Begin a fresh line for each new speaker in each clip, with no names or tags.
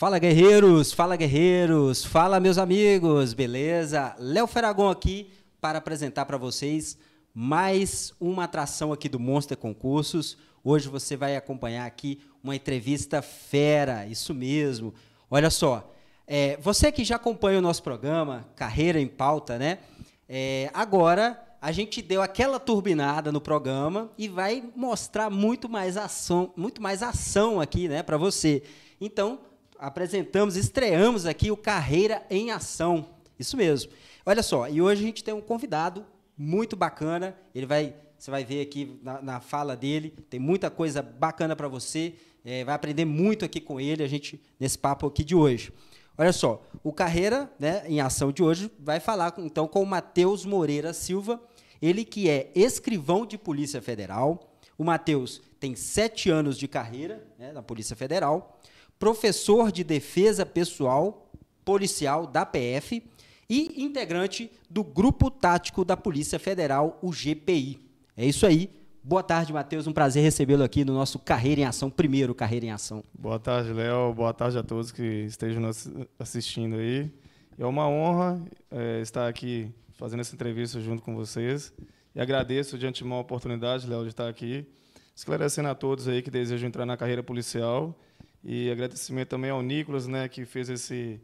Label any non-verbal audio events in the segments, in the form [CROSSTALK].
Fala guerreiros, fala guerreiros, fala meus amigos, beleza? Léo Ferragon aqui para apresentar para vocês mais uma atração aqui do Monster Concursos. Hoje você vai acompanhar aqui uma entrevista fera, isso mesmo. Olha só, é, você que já acompanha o nosso programa Carreira em Pauta, né? É, agora a gente deu aquela turbinada no programa e vai mostrar muito mais ação, muito mais ação aqui, né, para você. Então apresentamos, estreamos aqui o Carreira em Ação. Isso mesmo. Olha só, e hoje a gente tem um convidado muito bacana. Ele vai, você vai ver aqui na, na fala dele, tem muita coisa bacana para você. É, vai aprender muito aqui com ele, a gente nesse papo aqui de hoje. Olha só, o Carreira, né, em ação de hoje, vai falar então com o Matheus Moreira Silva, ele que é escrivão de Polícia Federal. O Matheus tem sete anos de carreira né, na Polícia Federal professor de defesa pessoal policial da PF e integrante do Grupo Tático da Polícia Federal, o GPI. É isso aí. Boa tarde, Matheus. Um prazer recebê-lo aqui no nosso Carreira em Ação, primeiro Carreira em Ação.
Boa tarde, Léo. Boa tarde a todos que estejam nos assistindo aí. É uma honra é, estar aqui fazendo essa entrevista junto com vocês. E agradeço de antemão a oportunidade, Léo, de estar aqui, esclarecendo a todos aí que desejam entrar na carreira policial e agradecimento também ao Nicolas, né, que fez esse,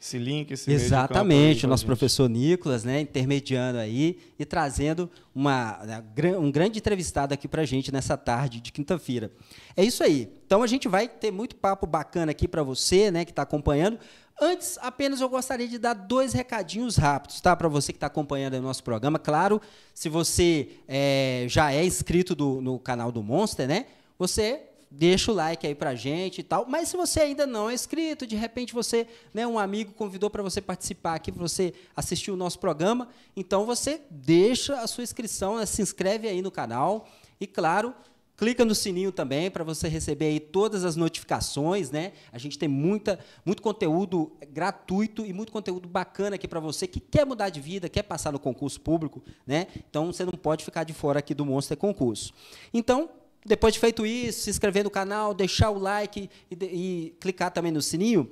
esse link, esse Exatamente, o nosso
professor Nicolas, né, intermediando aí e trazendo uma, né, um grande entrevistado aqui para a gente nessa tarde de quinta-feira. É isso aí. Então a gente vai ter muito papo bacana aqui para você, né, que está acompanhando. Antes, apenas eu gostaria de dar dois recadinhos rápidos, tá? Para você que está acompanhando o nosso programa. Claro, se você é, já é inscrito do, no canal do Monster, né? Você deixa o like aí pra gente e tal. Mas se você ainda não é inscrito, de repente você, né, um amigo convidou para você participar aqui, para você assistir o nosso programa, então você deixa a sua inscrição, né, se inscreve aí no canal e claro, clica no sininho também para você receber aí todas as notificações, né? A gente tem muita, muito conteúdo gratuito e muito conteúdo bacana aqui para você que quer mudar de vida, quer passar no concurso público, né? Então você não pode ficar de fora aqui do Monster Concurso. Então, depois de feito isso, se inscrever no canal, deixar o like e, e clicar também no sininho,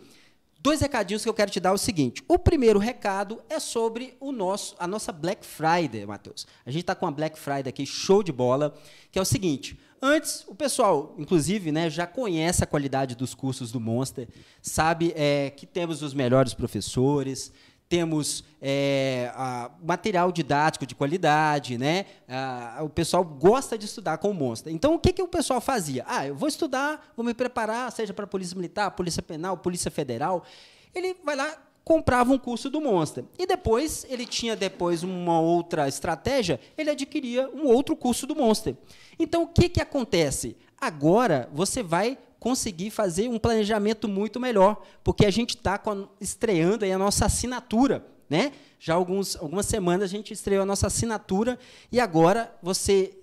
dois recadinhos que eu quero te dar é o seguinte. O primeiro recado é sobre o nosso, a nossa Black Friday, Matheus. A gente está com a Black Friday aqui, show de bola, que é o seguinte. Antes, o pessoal, inclusive, né, já conhece a qualidade dos cursos do Monster, sabe é, que temos os melhores professores, temos é, a, material didático de qualidade, né? A, o pessoal gosta de estudar com Monster. Então, o que, que o pessoal fazia? Ah, eu vou estudar, vou me preparar, seja para a Polícia Militar, Polícia Penal, Polícia Federal. Ele vai lá, comprava um curso do Monster. E depois, ele tinha depois uma outra estratégia, ele adquiria um outro curso do Monster. Então, o que, que acontece? Agora, você vai conseguir fazer um planejamento muito melhor, porque a gente está estreando aí a nossa assinatura. Né? Já alguns, algumas semanas a gente estreou a nossa assinatura e agora você,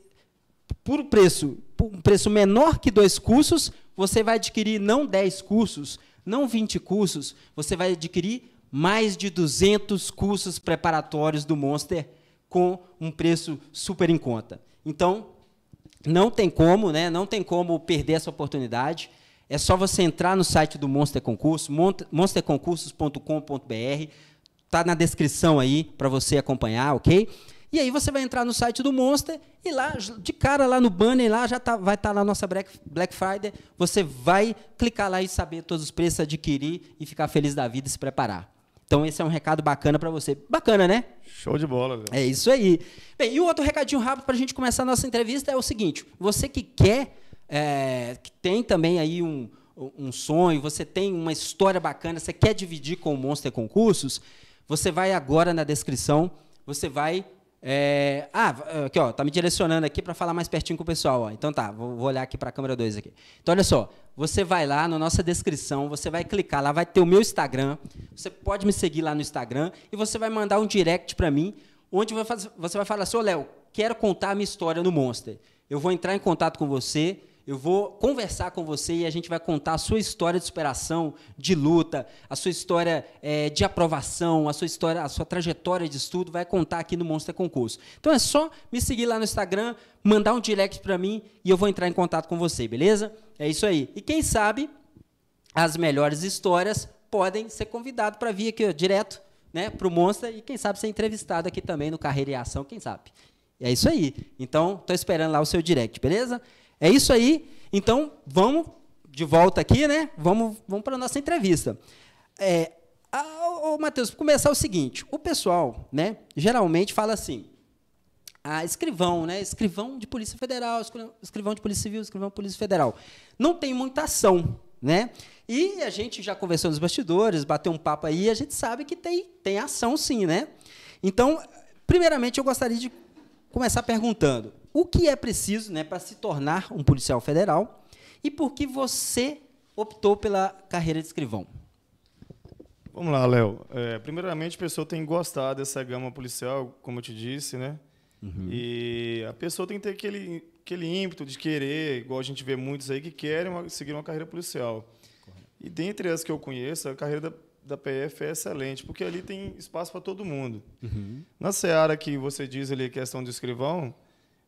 por um preço, por um preço menor que dois cursos, você vai adquirir não 10 cursos, não 20 cursos, você vai adquirir mais de 200 cursos preparatórios do Monster com um preço super em conta. Então, não tem como, né? Não tem como perder essa oportunidade. É só você entrar no site do Monster Concurso, monsterconcursos.com.br. Tá na descrição aí para você acompanhar, ok? E aí você vai entrar no site do Monster e lá, de cara, lá no banner, lá já tá, vai estar tá lá nossa Black Friday. Você vai clicar lá e saber todos os preços, adquirir e ficar feliz da vida e se preparar. Então esse é um recado bacana para você. Bacana, né? Show de bola, velho. É isso aí. Bem, e o outro recadinho rápido para a gente começar a nossa entrevista é o seguinte: você que quer, é, que tem também aí um, um sonho, você tem uma história bacana, você quer dividir com o Monster Concursos, você vai agora na descrição, você vai é, ah, aqui ó, tá me direcionando aqui para falar mais pertinho com o pessoal. Ó. Então tá, vou, vou olhar aqui para a câmera 2 aqui. Então olha só, você vai lá na nossa descrição, você vai clicar lá, vai ter o meu Instagram. Você pode me seguir lá no Instagram e você vai mandar um direct para mim, onde você vai falar assim: Léo, quero contar a minha história no Monster. Eu vou entrar em contato com você eu vou conversar com você e a gente vai contar a sua história de superação, de luta, a sua história é, de aprovação, a sua história, a sua trajetória de estudo, vai contar aqui no Monster Concurso. Então é só me seguir lá no Instagram, mandar um direct para mim e eu vou entrar em contato com você, beleza? É isso aí. E quem sabe as melhores histórias podem ser convidado para vir aqui ó, direto, né, para o Monster e quem sabe ser entrevistado aqui também no Carreira e Ação, quem sabe. É isso aí. Então, estou esperando lá o seu direct, beleza? É isso aí. Então, vamos de volta aqui, né? Vamos, vamos para a nossa entrevista. É, a, Matheus, para começar é o seguinte: o pessoal, né, geralmente fala assim. a ah, escrivão, né? Escrivão de Polícia Federal, escrivão de Polícia Civil, escrivão de Polícia Federal. Não tem muita ação, né? E a gente já conversou nos bastidores, bateu um papo aí, a gente sabe que tem, tem ação sim, né? Então, primeiramente eu gostaria de começar perguntando: o que é preciso né, para se tornar um policial federal e por que você optou
pela carreira de escrivão. Vamos lá, Léo. É, primeiramente, a pessoa tem que gostar dessa gama policial, como eu te disse, né? Uhum. E a pessoa tem que ter aquele, aquele ímpeto de querer, igual a gente vê muitos aí que querem uma, seguir uma carreira policial. Correto. E dentre as que eu conheço, a carreira da, da PF é excelente, porque ali tem espaço para todo mundo. Uhum. Na seara que você diz ali questão do escrivão,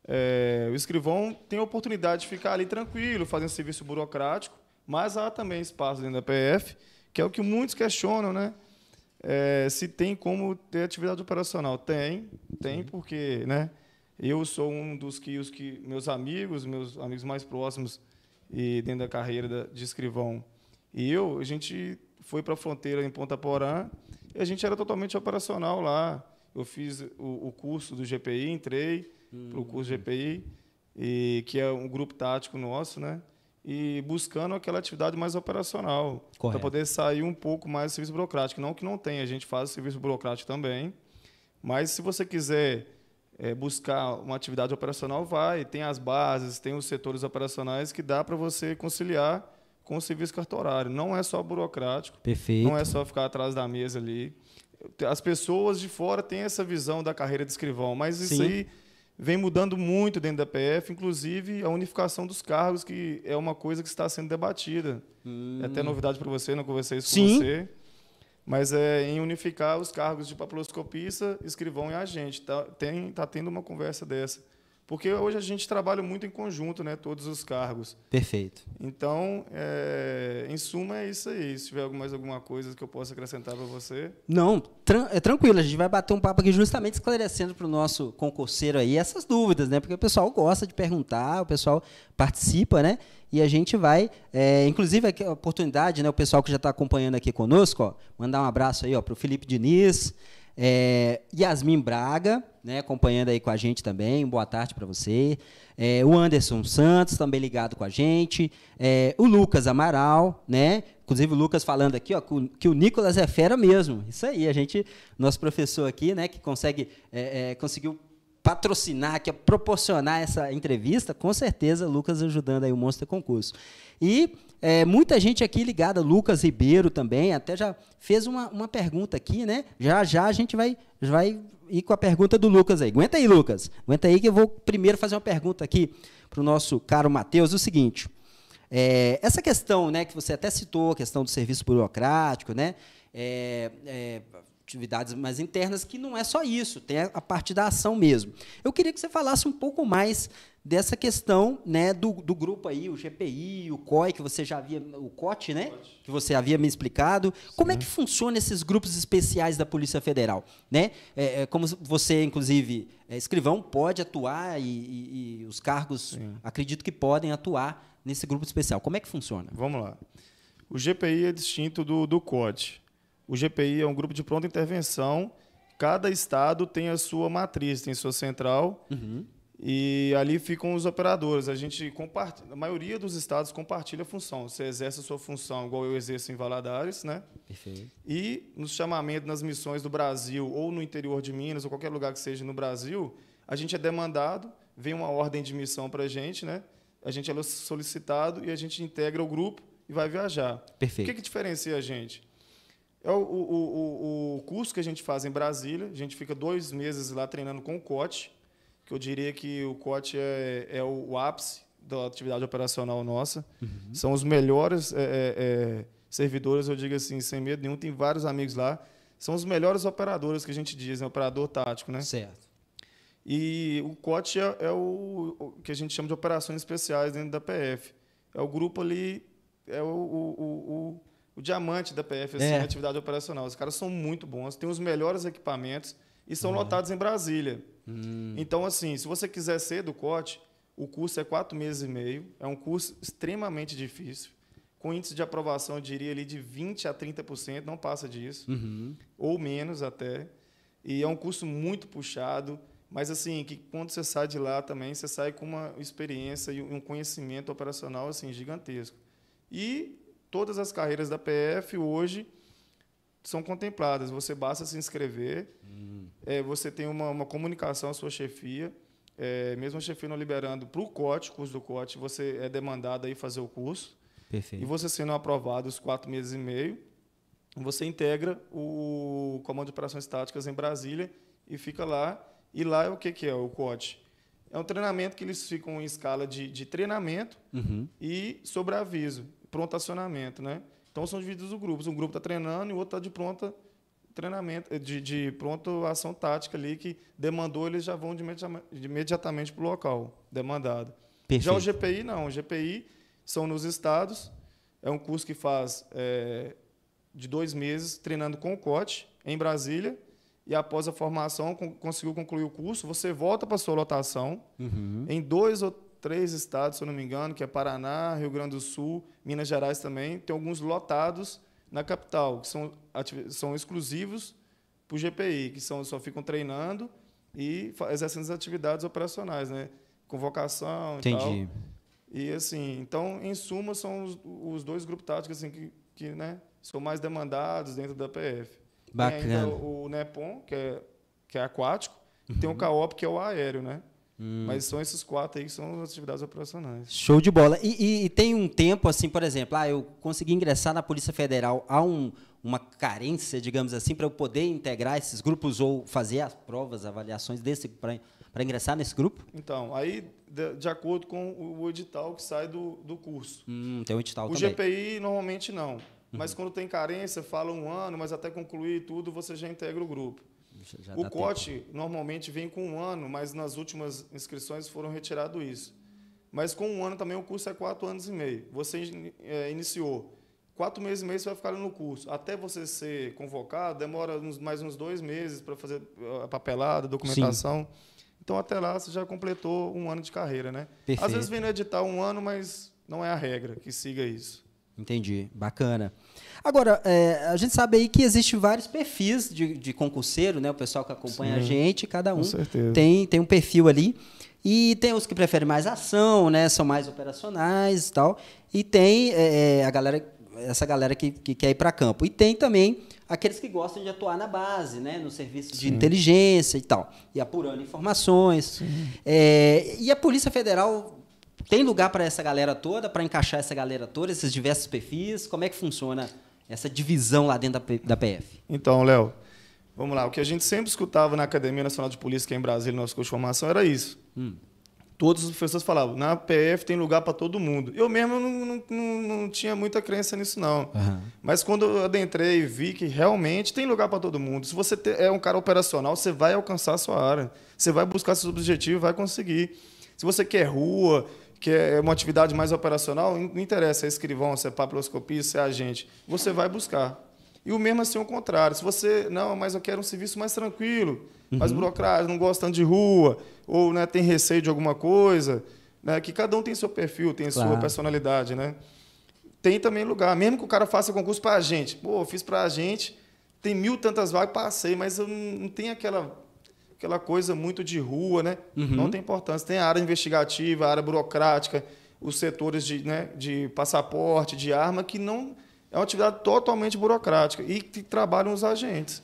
é, o escrivão tem a oportunidade de ficar ali tranquilo, fazendo serviço burocrático, mas há também espaço dentro da PF, que é o que muitos questionam, né? É, se tem como ter atividade operacional. Tem, tem, porque né, eu sou um dos que, os que meus amigos, meus amigos mais próximos e dentro da carreira de escrivão e eu, a gente foi para a fronteira em Ponta Porã e a gente era totalmente operacional lá. Eu fiz o, o curso do GPI, entrei, hum. para o curso GPI, e, que é um grupo tático nosso, né? E buscando aquela atividade mais operacional, para poder sair um pouco mais do serviço burocrático. Não que não tenha, a gente faz serviço burocrático também, mas se você quiser é, buscar uma atividade operacional, vai. Tem as bases, tem os setores operacionais que dá para você conciliar com o serviço cartorário. Não é só burocrático. Perfeito. Não é só ficar atrás da mesa ali. As pessoas de fora têm essa visão da carreira de escrivão, mas Sim. isso aí vem mudando muito dentro da PF, inclusive a unificação dos cargos, que é uma coisa que está sendo debatida. Hum. É até hum. novidade para você, não né? conversei isso Sim. com você. Mas é em unificar os cargos de papiloscopista, escrivão e agente. Está tem, tá tendo uma conversa dessa. Porque hoje a gente trabalha muito em conjunto, né? Todos os cargos. Perfeito. Então, é, em suma, é isso aí. Se tiver mais alguma coisa que eu possa acrescentar para você.
Não, tran é tranquilo. A gente vai bater um papo aqui justamente esclarecendo para o nosso concurseiro aí essas dúvidas, né? Porque o pessoal gosta de perguntar, o pessoal participa, né? E a gente vai, é, inclusive, aqui, a oportunidade, né? O pessoal que já está acompanhando aqui conosco, ó, mandar um abraço aí para o Felipe Diniz, é, Yasmin Braga, né, acompanhando aí com a gente também, boa tarde para você. É, o Anderson Santos, também ligado com a gente. É, o Lucas Amaral, né? Inclusive o Lucas falando aqui, ó, que o Nicolas é fera mesmo. Isso aí, a gente, nosso professor aqui, né, que consegue, é, é, conseguiu patrocinar, que é proporcionar essa entrevista, com certeza, Lucas ajudando aí o Monster Concurso. E é, muita gente aqui ligada, Lucas Ribeiro também, até já fez uma, uma pergunta aqui, né? Já já a gente vai, vai ir com a pergunta do Lucas aí. Aguenta aí, Lucas. Aguenta aí que eu vou primeiro fazer uma pergunta aqui para o nosso caro Matheus. o seguinte. É, essa questão né, que você até citou, a questão do serviço burocrático, né, é, é, atividades mais internas, que não é só isso, tem a, a parte da ação mesmo. Eu queria que você falasse um pouco mais dessa questão né, do, do grupo aí, o GPI, o COI, que você já havia, o COT, né? Que você havia me explicado. Sim. Como é que funciona esses grupos especiais da Polícia Federal? Né? É, é, como você, inclusive, é, escrivão, pode atuar e, e, e os
cargos, Sim. acredito que podem atuar nesse grupo especial. Como é que funciona? Vamos lá. O GPI é distinto do, do COT. O GPI é um grupo de pronta intervenção. Cada estado tem a sua matriz, tem sua central. Uhum e ali ficam os operadores. A gente compartilha, a maioria dos estados compartilha a função. Você exerce a sua função igual eu exerço em Valadares, né? Perfeito. E nos chamamentos, nas missões do Brasil ou no interior de Minas ou qualquer lugar que seja no Brasil, a gente é demandado, vem uma ordem de missão para a gente, né? A gente é solicitado e a gente integra o grupo e vai viajar. Perfeito. O que, que diferencia a gente? É o, o, o, o curso que a gente faz em Brasília. A gente fica dois meses lá treinando com o COT que eu diria que o COT é, é o ápice da atividade operacional nossa. Uhum. São os melhores é, é, é, servidores, eu digo assim, sem medo nenhum. Tem vários amigos lá. São os melhores operadores que a gente diz, né? operador tático, né? Certo. E o COT é, é o, o, que a gente chama de operações especiais dentro da PF. É o grupo ali, é o, o, o diamante da PF, assim, é. atividade operacional. Os caras são muito bons, têm os melhores equipamentos e são uhum. lotados em Brasília. Hum. Então, assim, se você quiser ser do corte, o curso é quatro meses e meio. É um curso extremamente difícil. Com índice de aprovação, eu diria ali de 20% a 30%, não passa disso. Uhum. Ou menos até. E é um curso muito puxado. Mas, assim, que quando você sai de lá também, você sai com uma experiência e um conhecimento operacional assim, gigantesco. E todas as carreiras da PF hoje são contempladas. Você basta se inscrever. Hum é, você tem uma, uma comunicação à sua chefia, é, mesmo a chefia não liberando para o COT, curso do COT, você é demandado aí fazer o curso. Perfeito. E você sendo aprovado os quatro meses e meio, você integra o Comando de Operações Táticas em Brasília e fica lá. E lá é o que, que é o COT? É um treinamento que eles ficam em escala de, de treinamento uhum. e sobreaviso, pronto acionamento, né? Então são divididos os grupos. Um grupo está treinando e o outro está de pronta treinamento, eh, de, de pronto ação tática ali que demandou, eles já vão de imediatamente para o local demandado. Perfeito. Já o GPI, não. O GPI são nos estados, é um curso que faz é, de dois meses treinando com o COT em Brasília, e após a formação conseguiu concluir o curso, você volta para sua lotação uhum. em dois ou três estados, se eu não me engano, que é Paraná, Rio Grande do Sul, Minas Gerais também, tem alguns lotados na capital, que são, são exclusivos para o GPI, que são, só ficam treinando e exercendo as atividades operacionais, né? Convocação Entendi. e tal. E assim, então, em suma, são os, os dois grupos táticos assim, que, que né, são mais demandados dentro da PF. Bacana. Tem ainda o, o NEPOM, que é, que é aquático, uhum. e tem o CAOP, uhum. que é o aéreo, né? Hum. Mas são esses quatro aí que são as atividades operacionais. Show de bola.
E, e, e, tem um tempo, assim, por exemplo, ah, eu consegui ingressar na Polícia Federal, há um, uma carência, digamos assim, para eu poder integrar esses grupos ou fazer as provas, avaliações desse para ingressar nesse grupo?
Então, aí de, de, acordo com o edital que sai do, do curso.
Hum, tem o edital o também. O
GPI normalmente não. Mas uhum. quando tem carência, fala um ano, mas até concluir tudo, você já integra o grupo. Já o COT tempo. normalmente vem com um ano, mas nas últimas inscrições foram retirado isso. Mas com um ano também o curso é quatro anos e meio. Você é, iniciou, quatro meses e meio você vai ficar no curso. Até você ser convocado, demora uns, mais uns dois meses para fazer a papelada, documentação. Sim. Então até lá você já completou um ano de carreira, né? Perfeito. Às vezes vem no edital um ano, mas não é a regra que siga isso.
Entendi, bacana. Agora, é, a gente sabe aí que existem vários perfis de, de concurseiro, né? O pessoal que acompanha Sim, a gente, cada um tem, tem um perfil ali. E tem os que preferem mais ação, né? São mais operacionais e tal. E tem é, é a galera, essa galera que, que quer ir para campo. E tem também aqueles que gostam de atuar na base, né? No serviço de inteligência e tal. E apurando informações. É, e a Polícia Federal tem lugar para essa galera toda, para encaixar essa galera toda, esses diversos perfis? Como é que
funciona essa divisão lá dentro da, da PF? Então, Léo, vamos lá. O que a gente sempre escutava na Academia Nacional de Polícia, que é em Brasília, nosso curso de formação, era isso. Hum. Todos os professores falavam, na PF tem lugar para todo mundo. Eu mesmo não, não, não, não, tinha muita crença nisso, não. Uhum. Mas quando eu adentrei e vi que realmente tem lugar para todo mundo. Se você é um cara operacional, você vai alcançar a sua área. Você vai buscar seus objetivos vai conseguir. Se você quer rua, que é uma atividade mais operacional, não interessa se é escrivão, se é papiloscopista, se é agente. Você vai buscar. E o mesmo assim é o contrário. Se você, não, mas eu quero um serviço mais tranquilo, uhum. mais burocrático, não gosta tanto de rua, ou né, tem receio de alguma coisa, né, que cada um tem seu perfil, tem claro. sua personalidade, né? Tem também lugar. Mesmo que o cara faça concurso para gente. Pô, fiz para a gente, tem mil tantas vagas, passei, mas eu não, não aquela aquela coisa muito de rua, né? Uhum. Não tem importância. Tem a área investigativa, a área burocrática, os setores de, né, de passaporte, de arma, que não. É uma atividade totalmente burocrática e que trabalham os agentes.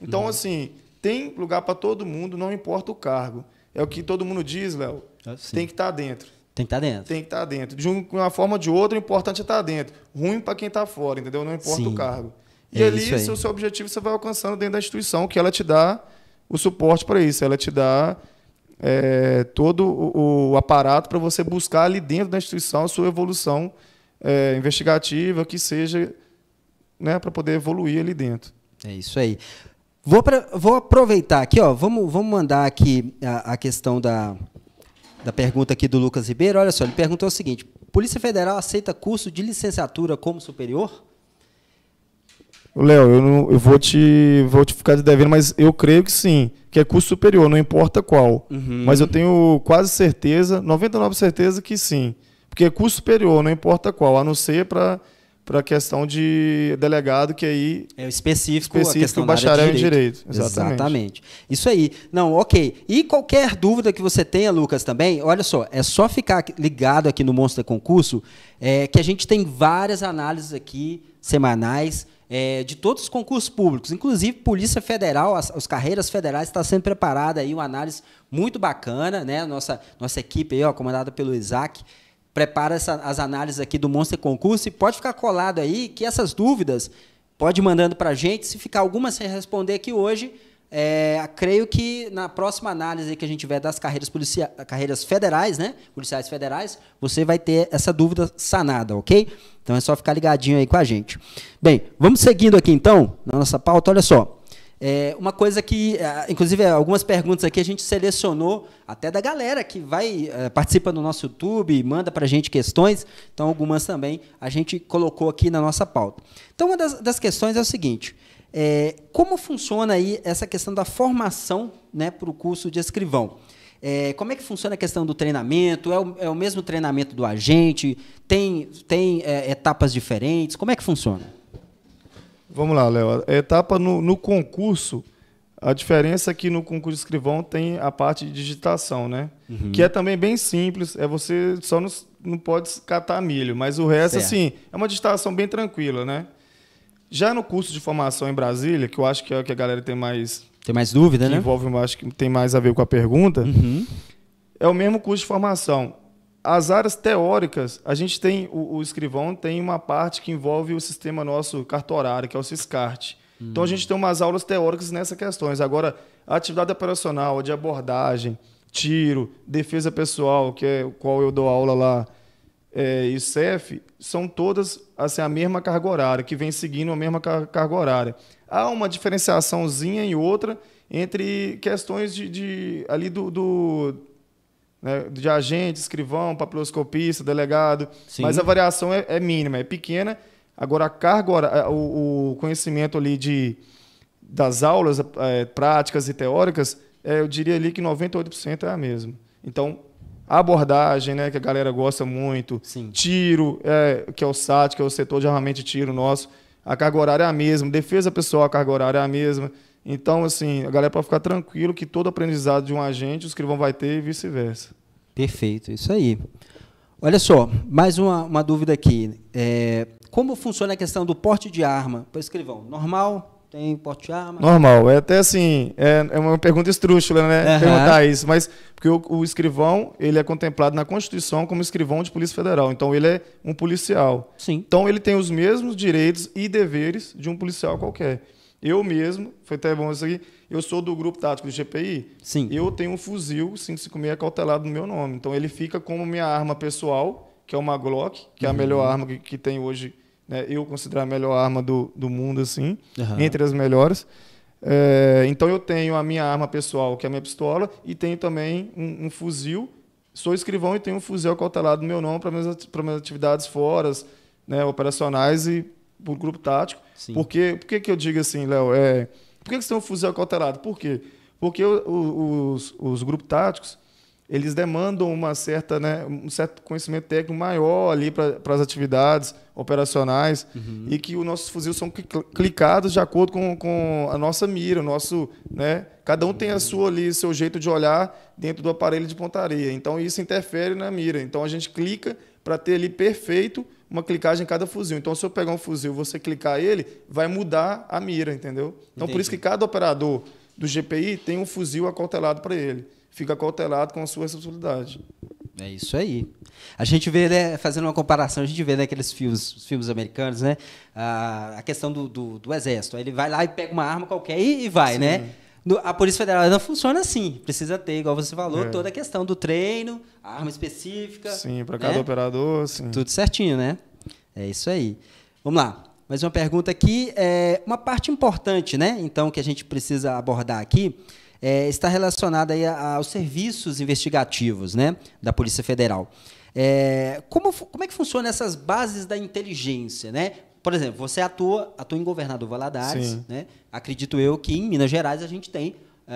Então, uhum. assim, tem lugar para todo mundo, não importa o cargo. É o que todo mundo diz, Léo. Assim. Tem que estar tá dentro. Tem que estar tá dentro. Tem que estar tá dentro. De uma forma ou de outra, o importante é estar tá dentro. Ruim para quem está fora, entendeu? Não importa Sim. o cargo. E é ali, se o seu objetivo você vai alcançando dentro da instituição que ela te dá o suporte para isso. Ela te dá é, todo o, o aparato para você buscar ali dentro da instituição a sua evolução é, investigativa, que seja né, para poder evoluir ali dentro. É isso aí. Vou, pra, vou
aproveitar aqui, ó, vamos, vamos mandar aqui a, a questão da, da pergunta aqui do Lucas Ribeiro. Olha só, ele perguntou o seguinte: Polícia Federal aceita curso de licenciatura como superior?
Léo, eu, não, eu vou, te, vou te ficar de devendo, mas eu creio que sim, que é curso superior, não importa qual. Uhum. Mas eu tenho quase certeza, 99% certeza que sim. Porque é curso superior, não importa qual, a não ser para para questão de delegado, que aí. É específico, específico a bacharel em direito. direito. Exatamente. Exatamente.
Isso aí. Não, ok. E qualquer dúvida que você tenha, Lucas, também, olha só, é só ficar ligado aqui no Monster Concurso, é, que a gente tem várias análises aqui semanais é, de todos os concursos públicos, inclusive Polícia Federal, as, as carreiras federais está sendo preparada aí uma análise muito bacana, né? Nossa nossa equipe aí, ó, comandada pelo Isaac, prepara essa, as análises aqui do Monster Concurso e pode ficar colado aí que essas dúvidas pode ir mandando para a gente, se ficar alguma sem responder aqui hoje, é, creio que na próxima análise que a gente tiver das carreiras, policia carreiras federais, né? Policiais federais, você vai ter essa dúvida sanada, ok? Então é só ficar ligadinho aí com a gente. Bem, vamos seguindo aqui então, na nossa pauta, olha só. É uma coisa que, é, inclusive, algumas perguntas aqui a gente selecionou até da galera que vai é, participa do nosso YouTube, manda para a gente questões. Então, algumas também a gente colocou aqui na nossa pauta. Então, uma das, das questões é o seguinte: é, como funciona aí essa questão da formação né, para o curso de escrivão? É, como é que funciona a questão do treinamento? É o, é o mesmo treinamento do agente? Tem, tem é, etapas diferentes? Como é que funciona?
Vamos lá, Léo. A etapa no, no concurso, a diferença é que no concurso de escrivão tem a parte de digitação, né? Uhum. Que é também bem simples, é você só não, não pode catar milho, mas o resto, certo. assim, é uma digitação bem tranquila, né? Já no curso de formação em Brasília, que eu acho que é o que a galera tem mais. Tem mais dúvida, né? Envolve, acho que tem mais a ver com a pergunta. Uhum. É o mesmo curso de formação. As áreas teóricas, a gente tem, o, o escrivão tem uma parte que envolve o sistema nosso cartorário, que é o SISCART. Uhum. Então a uhum. gente tem umas aulas teóricas nessas questões. Agora, a atividade operacional, de abordagem, tiro, defesa pessoal, que é o qual eu dou aula lá é, e CEF são todas assim, a mesma carga horária, que vem seguindo a mesma car carga horária. Há uma diferenciaçãozinha e outra entre questões de, de ali do, do né, de agente, escrivão, papiloscopista, delegado, Sim. mas a variação é, é, mínima, é pequena. Agora a carga horária, o, o conhecimento ali de das aulas é, práticas e teóricas, é, eu diria ali que 98% é a mesma. Então abordagem, né, que a galera gosta muito, Sim. tiro, é, que é o SAT, que é o setor de armamento de tiro nosso, a carga horária é a mesma, defesa pessoal, a carga horária é a mesma. Então, assim, a galera pode ficar tranquilo que todo aprendizado de um agente, o escrivão vai ter e vice-versa. Perfeito, isso aí. Olha só, mais uma, uma dúvida aqui. É,
como funciona a questão do porte de arma para o escrivão? Normal, tem porte de arma? Normal.
É até assim, é, é uma pergunta estrúxula, né? Uhum. Perguntar isso. Mas porque o, o, escrivão, ele é contemplado na Constituição como escrivão de Polícia Federal. Então, ele é um policial. Sim. Então, ele tem os mesmos direitos e deveres de um policial qualquer. Eu mesmo, foi até bom isso aqui, eu sou do grupo tático do GPI. Sim. Eu tenho um fuzil 556 cautelado no meu nome. Então, ele fica como minha arma pessoal, que é uma Glock, que uhum. é a uhum. melhor arma que, que tem hoje né, eu considerar a melhor arma do, do mundo, assim, uhum. entre as melhores. É, então eu tenho a minha arma pessoal, que é a minha pistola, e tenho também um, um fuzil. Sou escrivão e tenho um fuzil cautelar no meu nome para minhas, minhas atividades fora, né, operacionais e por grupo tático. Sim. Porque, por que, que eu digo assim, Léo? É, por que, que você tem um fuzil cautelado? Por quê? Porque os, os, os grupos táticos eles demandam uma certa, né, um certo conhecimento técnico maior ali para as atividades operacionais uhum. e que os nossos fuzis são clicados de acordo com, com a nossa mira, o nosso, né, cada um tem a sua ali, seu jeito de olhar dentro do aparelho de pontaria. Então isso interfere na mira. Então a gente clica para ter ali perfeito uma clicagem em cada fuzil. Então, se eu pegar um fuzil e você clicar ele, vai mudar a mira, entendeu? Então, Entendi. por isso que cada operador do GPI tem um fuzil acautelado para ele fica cautelado com a sua responsabilidade.
É isso aí. A gente vê, né, fazendo uma comparação, a gente vê naqueles né, filmes, filmes americanos, né, a, a questão do, do, do, exército. Ele vai lá e pega uma arma qualquer e, e vai, né? Sim. né? No, a Polícia Federal não funciona assim. Precisa ter, igual você falou, é. toda a questão do treino, arma específica. Sim, para né? cada né? operador, sim. Tudo certinho, né? É isso aí. Vamos lá. Mais uma pergunta aqui. É uma parte importante, né? Então, que a gente precisa abordar aqui é, está relacionada aos serviços investigativos né, da Polícia Federal. É, como, como é que funcionam essas bases da inteligência? Né? Por exemplo, você atua, atua em Governador Valadares, né? acredito eu que em Minas Gerais a gente tem. Uh,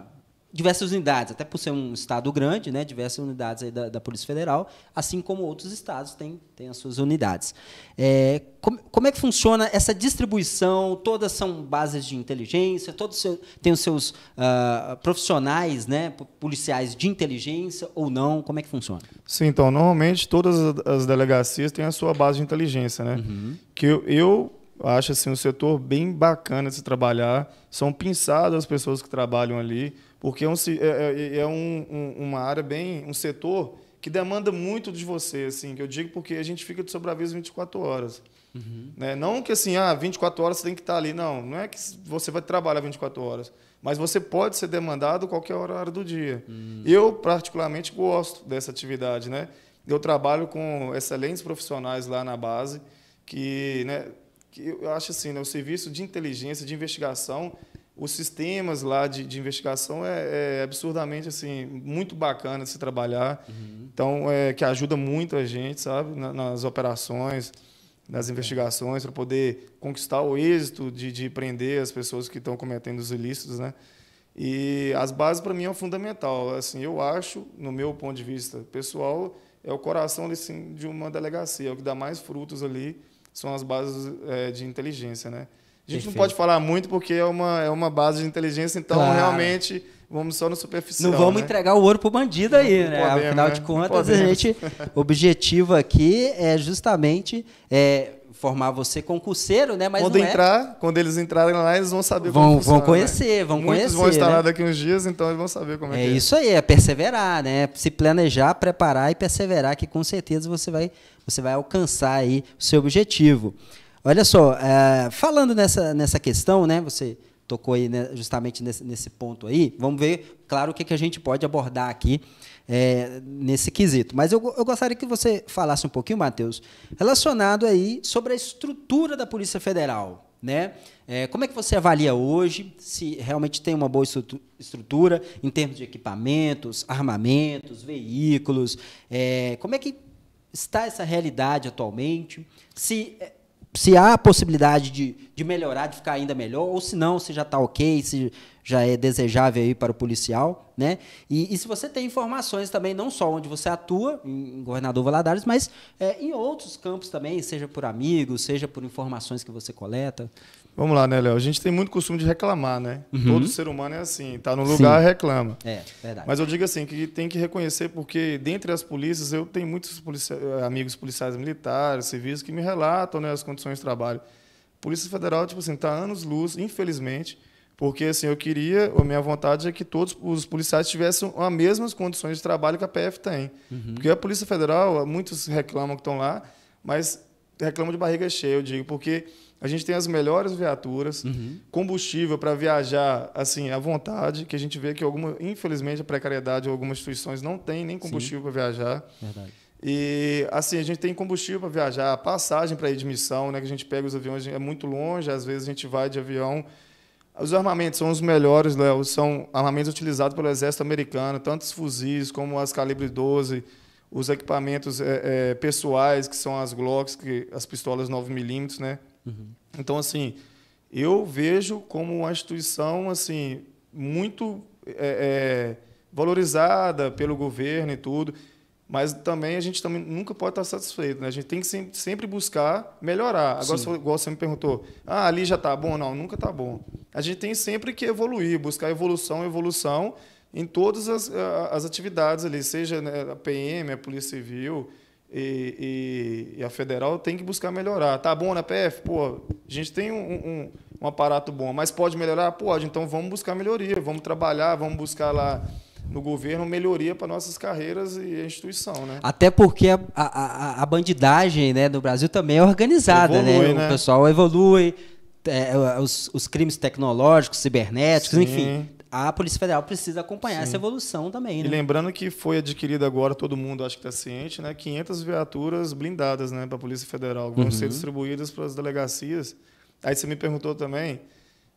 uh, diversas unidades, até por ser um estado grande, né, diversas unidades da, da, Polícia Federal, assim como outros estados têm, têm as suas unidades. É, como, como é que funciona essa distribuição? Todas são bases de inteligência, todos têm os seus uh, profissionais, né, policiais de inteligência ou não? Como é que funciona?
Sim, então, normalmente todas as delegacias têm a sua base de inteligência, né? Uhum. Que eu, eu acho assim, um setor bem bacana de se trabalhar, são pensadas as pessoas que trabalham ali, porque é, um, é, é, é um, uma área bem, um setor que demanda muito de você, assim, que eu digo porque a gente fica de sobreaviso 24 horas. Uhum. Né? Não que assim, ah, 24 horas você tem que estar tá ali. Não, não é que você vai trabalhar 24 horas. Mas você pode ser demandado qualquer horário do dia. Uhum. Eu, particularmente, gosto dessa atividade. Né? Eu trabalho com excelentes profissionais lá na base, que, né, que eu acho assim, né, o serviço de inteligência, de investigação, os sistemas lá de, de investigação é, é, absurdamente assim muito bacana de se trabalhar uhum. então é, que ajuda muito a gente sabe Na, nas operações nas investigações para poder conquistar o êxito de, de prender as pessoas que estão cometendo os ilícitos né e as bases para mim é fundamental assim eu acho no meu ponto de vista pessoal é o coração assim, de uma delegacia o que dá mais frutos ali são as bases é, de inteligência né a gente Perfeito. não pode falar muito porque é uma, é uma base de inteligência, então claro. realmente vamos só no superficial. Não vamos né? entregar o ouro pro bandido não, aí, não né? Podemos, Afinal né? de contas, a gente [LAUGHS]
objetivo aqui é justamente é, formar você
concurseiro, né? Mas quando é. entrar, é... quando eles entrarem lá, eles vão saber vão, como Vão né? conhecer, né? vão Muitos conhecer. vão estar né? lá daqui uns dias, então eles vão saber como é, é que é. É
isso aí, é perseverar, né? Se planejar, preparar e perseverar, que com certeza você vai, você vai alcançar aí o seu objetivo. Olha só, é, falando nessa, nessa questão, né, você tocou aí né, justamente nesse, nesse ponto aí, vamos ver, claro, o que, que a gente pode abordar aqui é, nesse quesito. Mas eu, eu gostaria que você falasse um pouquinho, Matheus, relacionado aí sobre a estrutura da Polícia Federal. Né? É, como é que você avalia hoje se realmente tem uma boa estrutura em termos de equipamentos, armamentos, veículos? É, como é que está essa realidade atualmente? Se é, se há a possibilidade de, de melhorar, de ficar ainda melhor, ou se não, se já está ok, se já é desejável aí para o policial, né? E, e, se você tem informações também, não só onde você atua, em, Governador Valadares, mas é, em outros campos também, seja por amigos, seja por informações
que você coleta. Vamos lá, né, Léo? A gente tem muito costume de reclamar, né? Uhum. Todo ser humano é assim, tá no lugar, Sim. reclama. É, verdade. Mas eu digo assim, que tem que reconhecer, porque dentre as polícias, eu tenho muitos policia eh, amigos policiais militares, civis, que me relatam né, as condições de trabalho. Polícia Federal, tipo assim, tá anos-luz, infelizmente, porque assim, eu queria, a minha vontade é que todos os policiais tivessem as mesmas condições de trabalho que a PF tem. Uhum. Porque a Polícia Federal, muitos reclamam que estão lá, mas reclamam de barriga cheia, eu digo, porque a gente tem as melhores viaturas, uhum. combustível para viajar assim à vontade, que a gente vê que alguma, infelizmente a precariedade algumas instituições não tem nem combustível para viajar. Verdade. E assim, a gente tem combustível para viajar, passagem para ir de missão, né, que a gente pega os aviões, é muito longe, às vezes a gente vai de avião. Os armamentos são os melhores, Léo, são armamentos utilizados pelo exército americano, tanto os fuzis como as calibre 12, os equipamentos é, é, pessoais, que são as Glocks, que, as pistolas 9mm, né? Uhum. Então, assim, eu vejo como uma instituição assim muito é, é, valorizada pelo governo e tudo, mas também a gente também nunca pode estar satisfeito, né? A gente tem que sempre buscar melhorar. Agora, Sim. igual você me perguntou, ah, ali já está bom? Não, nunca está bom. A gente tem sempre que evoluir, buscar evolução, evolução em todas as, as atividades ali, seja né, a PM, a Polícia Civil, e, e, e, a federal tem que buscar melhorar. Tá bom na PF? Pô, a gente tem um, um, um, aparato bom, mas pode melhorar? Pode, então vamos buscar melhoria, vamos trabalhar, vamos buscar lá no governo melhoria para nossas carreiras e a instituição, né?
Até porque a, a, a bandidagem né, no Brasil também é organizada, né? evolui, né? né? O pessoal evolui, é, os, os, crimes tecnológicos, cibernéticos, Sim. enfim,
a Polícia Federal precisa acompanhar Sim. essa evolução também. Né? E lembrando que foi adquirida agora, todo mundo acho que está ciente, né, 500 viaturas blindadas né, para a Polícia Federal. Vão uhum. ser distribuídas para as delegacias. Aí você me perguntou também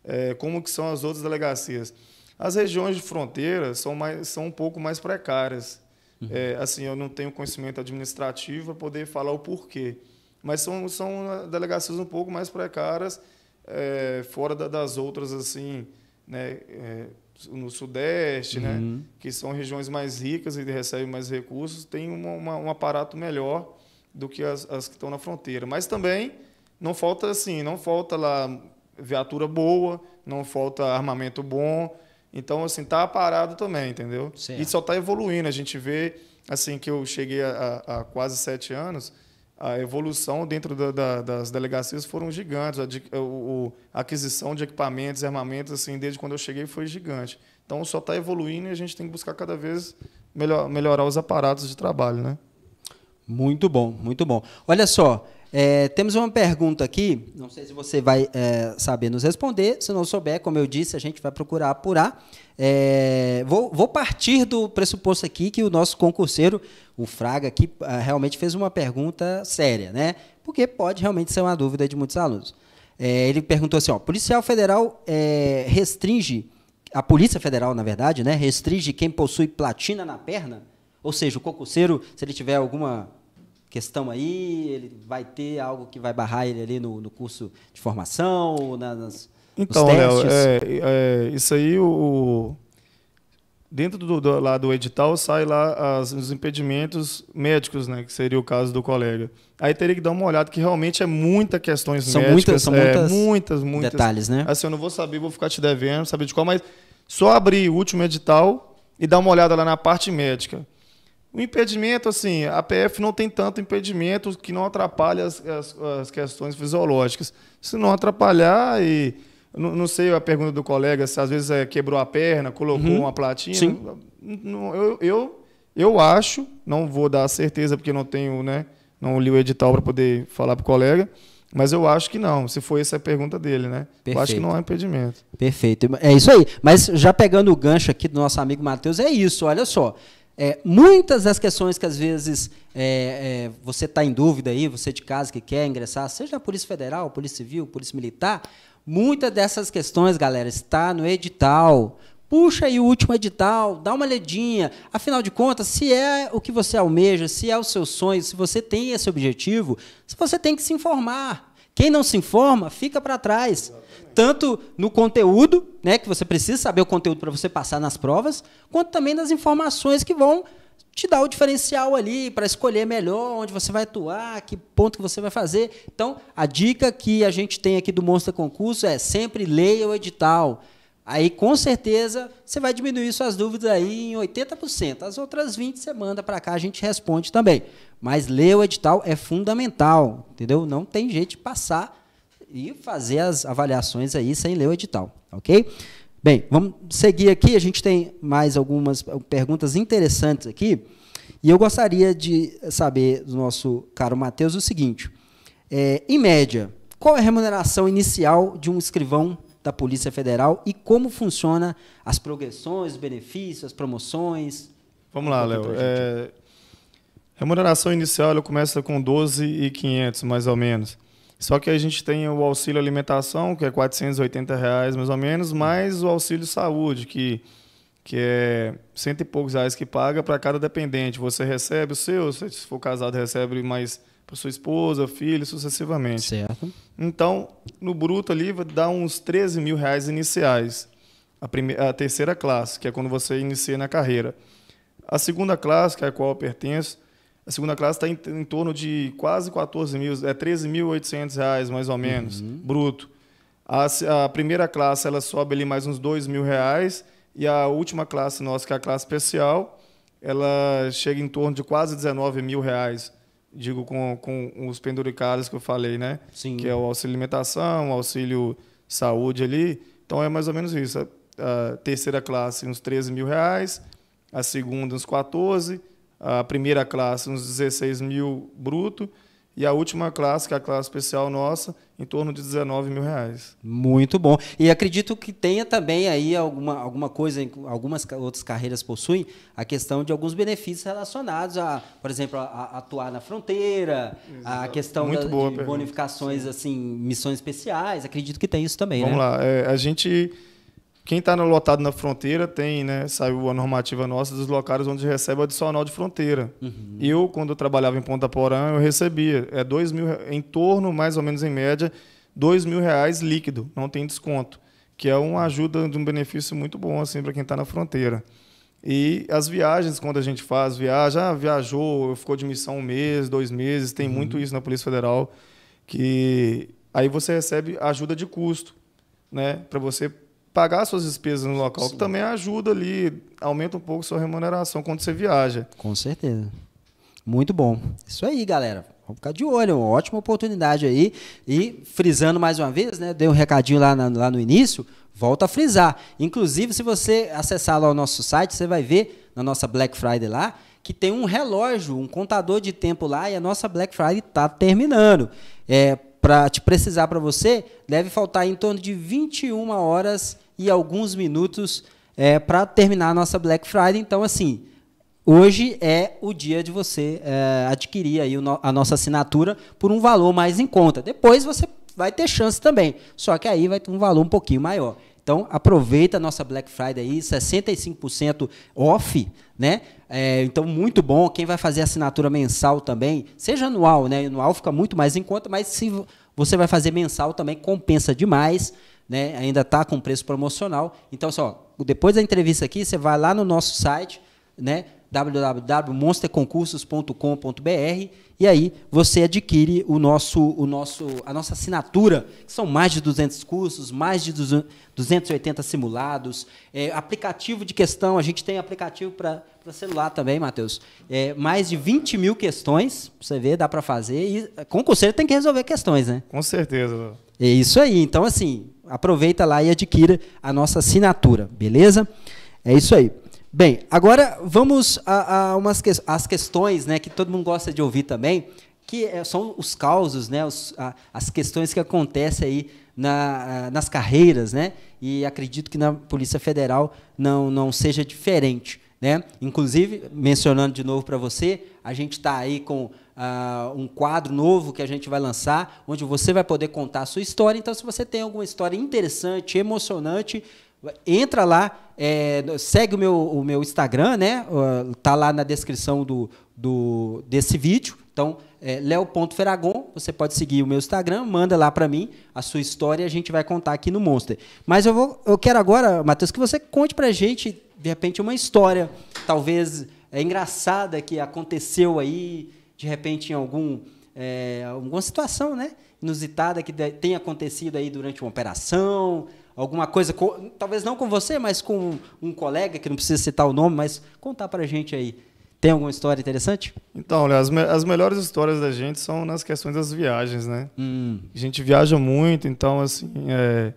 é, como que são as outras delegacias. As regiões de fronteira são, mais, são um pouco mais precárias. Uhum. É, assim, eu não tenho conhecimento administrativo para poder falar o porquê. Mas são, são ah, delegacias um pouco mais precárias, é, fora da, das outras, assim, né, é, no Sudeste, né, uhum. né? que são regiões mais ricas e recebem mais recursos, tem uma, uma, um aparato melhor do que as, as, que estão na fronteira. Mas também não falta assim, não falta lá viatura boa, não falta armamento bom. Então, assim, está parado também, entendeu? Certo. E só está evoluindo. A gente vê, assim, que eu cheguei há quase sete anos, a evolução dentro da, da, das delegacias foram gigantes. A, o, a aquisição de equipamentos e armamentos, assim, desde quando eu cheguei, foi gigante. Então, só está evoluindo e a gente tem que buscar cada vez melhor, melhorar os aparatos de trabalho, né?
Muito bom, muito bom. Olha só, é, temos uma pergunta aqui, não sei se você vai é, saber nos responder. Se não souber, como eu disse, a gente vai procurar apurar. É, vou, vou, partir do pressuposto aqui que o nosso concurseiro, o Fraga, aqui, é, realmente fez uma pergunta séria, né? Porque pode realmente ser uma dúvida de muitos alunos. É, ele perguntou assim: ó, policial federal é, restringe, a Polícia Federal, na verdade, né, restringe quem possui platina na perna? Ou seja, o concurseiro, se ele tiver alguma questão aí? Ele vai ter algo que vai barrar ele ali no, no curso
de formação? nas, nas, então, Léo, é, é, isso aí o, dentro do, do, lá do edital sai lá as, os impedimentos médicos, né, que seria o caso do colega. Aí teria que dar uma olhada que realmente é muita questões são médicas, muitas, são é, muitas, muitas, muitas detalhes, né? Assim, eu não vou saber, vou ficar te devendo, saber de qual, mas só abrir o último edital e dar uma olhada lá na parte médica. O impedimento, assim, a PF não tem tanto impedimento que não atrapalha as, as, as questões fisiológicas. Se não atrapalhar e. Não, não, sei a pergunta do colega, se às vezes é, quebrou a perna, colocou uhum. uma platina. Sim. Não, eu, eu, eu acho, não vou dar certeza porque não tenho, né? Não li o edital para poder falar para o colega. Mas eu acho que não, se foi essa a pergunta dele, né? Perfeito. Eu acho que não há impedimento.
Perfeito. É isso aí. Mas já pegando o gancho aqui do nosso amigo Matheus, é isso, olha só. É, muitas das questões que às vezes é, é, você está em dúvida aí, você de casa que quer ingressar, seja na Polícia Federal, Polícia Civil, Polícia Militar, muitas dessas questões, galera, está no edital. Puxa aí o último edital, dá uma ledinha. Afinal de contas, se é o que você almeja, se é o seu sonho, se você tem esse objetivo, você tem que se informar. Quem não se informa fica para trás. Exatamente. Tanto no conteúdo, né, que você precisa saber o conteúdo para você passar nas provas, quanto também nas informações que vão te dar o diferencial ali para escolher melhor onde você vai atuar, que ponto que você vai fazer. Então, a dica que a gente tem aqui do Monster Concurso é sempre leia o edital. Aí, com certeza, você vai diminuir suas dúvidas aí em 80%. As outras 20% você manda para cá, a gente responde também. Mas ler o edital é fundamental, entendeu? Não tem jeito de passar e fazer as avaliações aí sem ler o edital, ok? Bem, vamos seguir aqui. A gente tem mais algumas eh, perguntas interessantes aqui. E eu gostaria de saber do nosso caro Matheus o seguinte: é, em média, qual é a remuneração inicial de um escrivão da Polícia Federal e como funciona as progressões, benefícios, as promoções.
Vamos lá, Léo. É, remuneração inicial ela começa com 12.500, mais ou menos. Só que a gente tem o auxílio alimentação, que é 480 reais, mais ou menos, mais o auxílio saúde, que que é cento e poucos reais que paga para cada dependente. Você recebe o seu, se for casado, recebe mais para sua esposa, filho, sucessivamente. Certo. Então, no bruto ali, dá uns 13 mil reais iniciais. A, primeira, a terceira classe, que é quando você inicia na carreira. A segunda classe, que é a qual eu pertenço, a segunda classe está em, em, torno de quase 14 mil, é 13.800 reais, mais ou menos, uhum. bruto. A, a, primeira classe, ela sobe ali mais uns 2 mil reais. E a última classe nossa, que é a classe especial, ela chega em torno de quase 19 mil reais digo com, com os penduricados que eu falei, né? Sim. Que é o auxílio alimentação, o auxílio saúde ali. Então é mais ou menos isso. A, a terceira classe, uns 13 mil reais. A segunda, uns 14. A primeira classe, uns 16 mil bruto e a última classe, que é a classe especial nossa, em torno de 19 mil reais.
Muito bom.
E acredito que tenha também aí alguma, alguma coisa,
algumas outras carreiras possuem, a questão de alguns benefícios relacionados a, por exemplo, a, a atuar na fronteira, Exato. a questão Muito da, boa de bonificações, assim, missões
especiais. Acredito que tem isso também. Vamos né? lá. É, a gente quem está lotado na fronteira tem, né? Saiu a normativa nossa dos locais onde recebe o adicional de fronteira. Uhum. Eu, quando eu trabalhava em Ponta Porã, eu recebia é dois mil, em torno, mais ou menos em média, dois mil reais líquido, não tem desconto, que é uma ajuda de um benefício muito bom assim para quem está na fronteira. E as viagens, quando a gente faz viagem, ah, viajou, ficou de missão um mês, dois meses, tem uhum. muito isso na Polícia Federal, que aí você recebe ajuda de custo, né? Para você pagar suas despesas no local, Sim. que também ajuda ali, aumenta um pouco sua remuneração quando você viaja. Com certeza.
Muito bom. Isso aí, galera. Vamos ficar de olho, uma ótima oportunidade aí. E frisando mais uma vez, né? Dei um recadinho lá, na, lá no início, volta a frisar. Inclusive, se você acessar lá o nosso site, você vai ver na nossa Black Friday lá, que tem um relógio, um contador de tempo lá, e a nossa Black Friday está terminando. É, para te precisar para você, deve faltar em torno de 21 horas e alguns minutos é, para terminar a nossa Black Friday. Então, assim, hoje é o dia de você é, adquirir aí a nossa assinatura por um valor mais em conta. Depois você vai ter chance também, só que aí vai ter um valor um pouquinho maior. Então, aproveita a nossa Black Friday aí, 65% off, né? É, então, muito bom. Quem vai fazer assinatura mensal também, seja anual, né? Anual fica muito mais em conta, mas se você vai fazer mensal também, compensa demais. Né? Ainda está com preço promocional. Então, só, depois da entrevista aqui, você vai lá no nosso site, né? www.monsterconcursos.com.br e aí você adquire o nosso, o nosso, a nossa assinatura, que são mais de 200 cursos, mais de 280 simulados, é, aplicativo de questão, a gente tem aplicativo para celular também, Matheus. É, mais de 20 mil questões, você vê, dá para fazer, e é, concurseiro tem que resolver questões, né? Com
certeza.
É isso aí, então assim, aproveita lá e adquira a nossa assinatura, beleza? É isso aí. Bem, agora vamos a, a umas que, as questões né, que todo mundo gosta de ouvir também, que é, são os causos, né, os, a, as questões que acontecem aí na, nas carreiras, né? E acredito que na Polícia Federal não, não seja diferente. Né? Inclusive, mencionando de novo para você, a gente está aí com Uh, um quadro novo que a gente vai lançar, onde você vai poder contar a sua história. Então, se você tem alguma história interessante, emocionante, Entra lá, é, segue o meu, o meu Instagram, né? Tá lá na descrição do, do desse vídeo. Então, é, leo.feragon, você pode seguir o meu Instagram, manda lá para mim a sua história e a gente vai contar aqui no Monster. Mas eu, vou, eu quero agora, Matheus, que você conte para a gente, de repente, uma história, talvez é, engraçada que aconteceu aí, de repente, em algum, é, alguma situação, né? Inusitada que tenha acontecido aí durante uma operação, alguma coisa, com, talvez não com você, mas com um
colega, que não precisa citar o nome, mas contar para a gente aí. Tem alguma história interessante? Então, olha, as, me as, melhores histórias da gente são nas questões das viagens, né? Hum. A gente viaja muito, então, assim, é...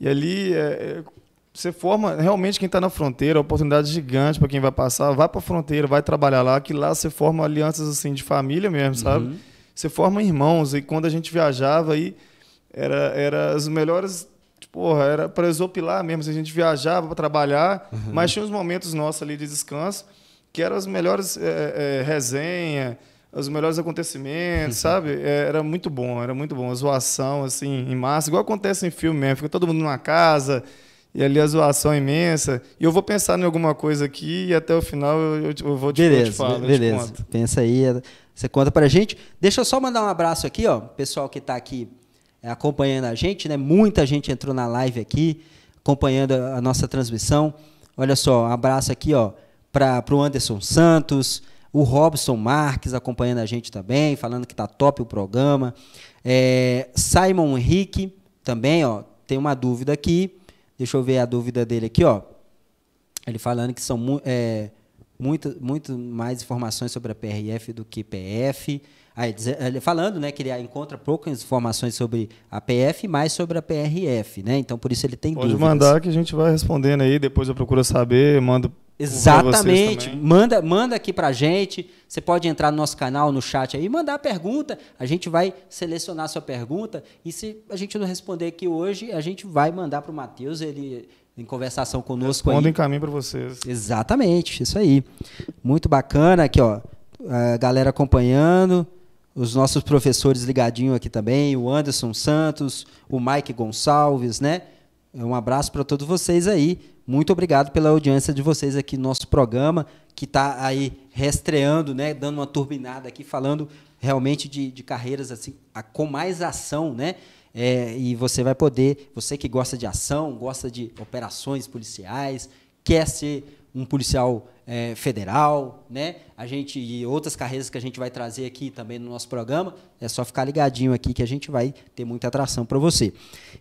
e ali é... é você forma, realmente, quem está na fronteira, oportunidade gigante para quem vai passar, vai para a fronteira, vai trabalhar lá, que lá você forma alianças, assim, de família mesmo, uhum. sabe? Uhum. Você forma irmãos, e quando a gente viajava aí, era, era as melhores Porra, era para exopilar mesmo. A gente viajava para trabalhar, uhum. mas tinha uns momentos nossos ali de descanso que eram as melhores é, eh, é, eh, resenhas, os melhores acontecimentos, uhum. sabe? É, era muito bom, era muito bom. A zoação, assim, em massa, igual acontece em filme mesmo. Fica todo mundo numa casa e ali a zoação é imensa. E eu vou pensar em alguma coisa aqui e até o final eu, eu, vou te, beleza, eu te falar. Beleza, eu te conto.
pensa aí. É, você conta pra gente. Deixa eu só mandar um abraço aqui, ó. Pessoal que tá aqui é, acompanhando a gente, né? Muita gente entrou na live aqui, acompanhando a nossa transmissão. Olha só, um abraço aqui, ó, para o Anderson Santos, o Robson Marques acompanhando a gente também, falando que tá top o programa. É, Simon Henrique também, ó, tem uma dúvida aqui. Deixa eu ver a dúvida dele aqui, ó. Ele falando que são é, muito, muito mais informações sobre a PRF do que PF. Aí, ah, é, eh, falando né, que ele encontra poucas informações sobre a PF, mais sobre a PRF, né? Então por isso ele tem Pode dúvidas. mandar
que a gente vai respondendo aí, depois eu procuro saber, mando. Exatamente, manda,
manda aqui pra gente. Você pode entrar no nosso canal, no chat aí, mandar a pergunta. A gente vai selecionar a sua pergunta. E se a gente não responder aqui hoje, a gente vai mandar para o Matheus. Ele em conversação conosco. Respondo em caminho para vocês. Exatamente, isso aí. Muito bacana aqui, ó. A galera acompanhando os nossos professores ligadinho aqui também, o Anderson Santos, o Mike Gonçalves, né? Um abraço para todos vocês aí. Muito obrigado pela audiência de vocês aqui no nosso programa, que está aí restreando, né? Dando uma turbinada aqui, falando realmente de, de carreiras assim, a, com mais ação, né? É, e você vai poder, você que gosta de ação, gosta de operações policiais, quer ser um policial é, federal, né? A gente e outras carreiras que a gente vai trazer aqui também no nosso programa. É só ficar ligadinho aqui que a gente vai ter muita atração para você.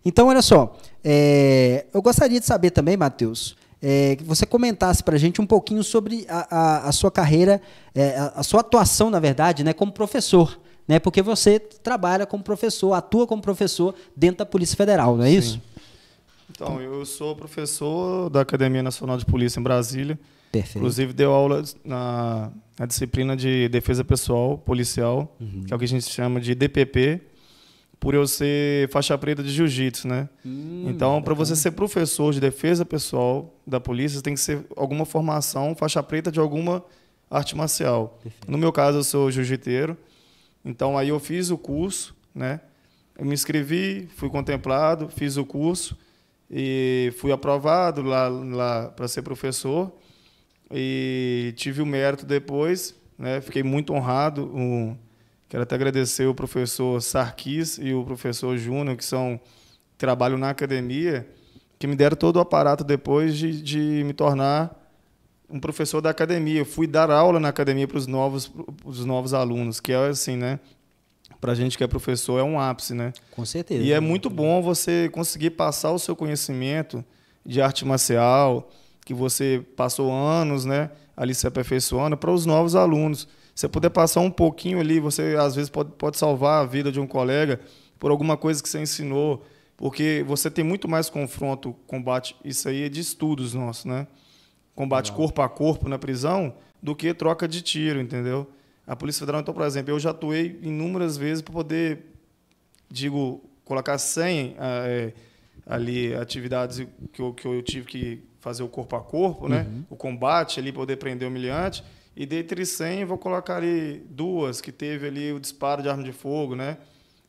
Então, olha só, é, eu gostaria de saber também, Matheus, é, que você comentasse para a gente um pouquinho sobre a, a, a sua carreira, é, a, a, sua atuação, na verdade, né, como professor. Né, porque você trabalha como professor, atua como professor dentro da Polícia Federal, não é Sim. isso?
Então, eu sou professor da Academia Nacional de Polícia em Brasília. Perfeito. Inclusive, deu aula na, na disciplina de defesa pessoal policial, uhum. que é o que a gente chama de DPP, por eu ser faixa preta de jiu-jitsu, né? Hum, então, para você ser professor de defesa pessoal da polícia, você tem que ser alguma formação, faixa preta de alguma arte marcial. Perfeito. No meu caso, eu sou jiu-jiteiro. Então, aí eu fiz o curso, né? Eu me inscrevi, fui contemplado, fiz o curso e fui aprovado lá, lá para ser professor e tive o mérito depois, né? Fiquei muito honrado. Um, quero até agradecer o professor Sarkis e o professor Júnior, que são trabalham na academia, que me deram todo o aparato depois de, de me tornar um professor da academia. Eu fui dar aula na academia para os novos, os novos alunos, que é assim, né? para a gente que é professor, é um ápice, né? Com certeza. E é muito bom você conseguir passar o seu conhecimento de arte marcial, que você passou anos, né, ali se aperfeiçoando, para os novos alunos. Você poder passar um pouquinho ali, você às vezes pode, pode salvar a vida de um colega por alguma coisa que você ensinou, porque você tem muito mais confronto, combate, isso aí é de estudos nossos, né? Combate corpo a corpo na prisão do que troca de tiro, entendeu? A Polícia Federal, então, por exemplo, eu já atuei inúmeras vezes para poder, digo, colocar 100 ah, é, ali atividades que eu, que eu tive que fazer o corpo a corpo, né? Uhum. O combate ali, poder prender o humilhante. E dentre 100, vou colocar ali duas que teve ali o disparo de arma de fogo, né?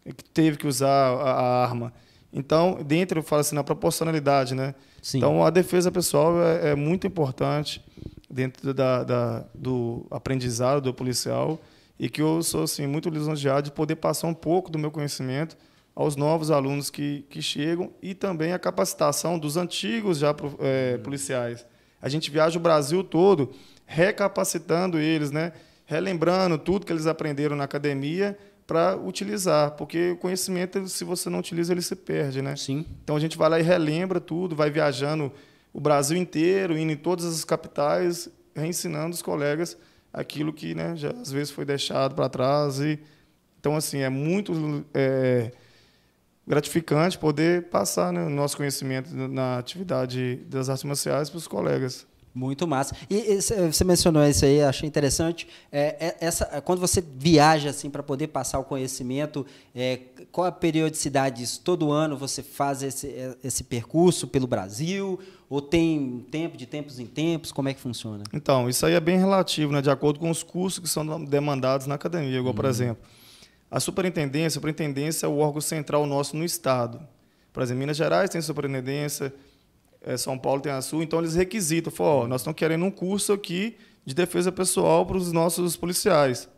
Que teve que usar a, a arma. Então, dentro, eu falo assim, na proporcionalidade, né? Sim. Então, a defesa pessoal é, é muito importante dentro da, da, do aprendizado do policial e que eu sou assim muito lisonjeado de poder passar um pouco do meu conhecimento aos novos alunos que, que chegam e também a capacitação dos antigos já é, policiais. A gente viaja o Brasil todo recapacitando eles, né? relembrando tudo que eles aprenderam na academia para utilizar, porque o conhecimento, se você não utiliza, ele se perde, né? Sim. Então a gente vai lá e relembra tudo, vai viajando o Brasil inteiro, indo em todas as capitais, reensinando os colegas aquilo que né, já, às vezes foi deixado para trás. E, então, assim, é muito é, gratificante poder passar né, o nosso conhecimento na atividade das artes marciais para os colegas.
Muito massa. E, e você mencionou isso aí, achei interessante. É, é essa, é, quando você viaja assim para poder passar o conhecimento, é, qual a periodicidade disso? Todo ano você faz esse, é, esse percurso pelo Brasil? Ou tem tempo, de tempos em tempos? Como é que funciona?
Então, isso aí é bem relativo, né? de acordo com os cursos que são demandados na academia. Igual, uhum. por exemplo, a superintendência, a superintendência é o órgão central nosso no Estado. Por exemplo, Minas Gerais tem superintendência, é, São Paulo tem a sua, então eles requisitam. Falam, oh, nós estamos querendo um curso aqui de defesa pessoal para os nossos policiais.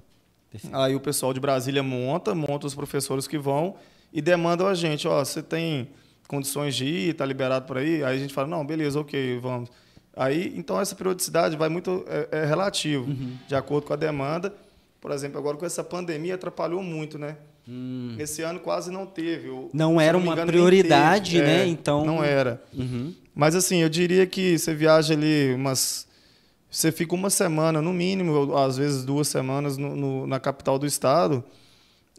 Perfeito. Aí o pessoal de Brasília monta, monta os professores que vão e demandam a gente, ó, oh, você tem condições de ir, está liberado para ir? Aí a gente fala, não, beleza, ok, vamos. Aí, então, essa periodicidade vai muito, é, é relativo, uhum. de acordo com a demanda. Por exemplo, agora com essa pandemia atrapalhou muito, né? Hum. Esse ano quase não teve. não era não uma engano, prioridade, né? É, então. Não era. Uhum. Mas assim, eu diria que você viaja ali umas. Você fica uma semana, no mínimo, às vezes duas semanas, no, no, na capital do estado.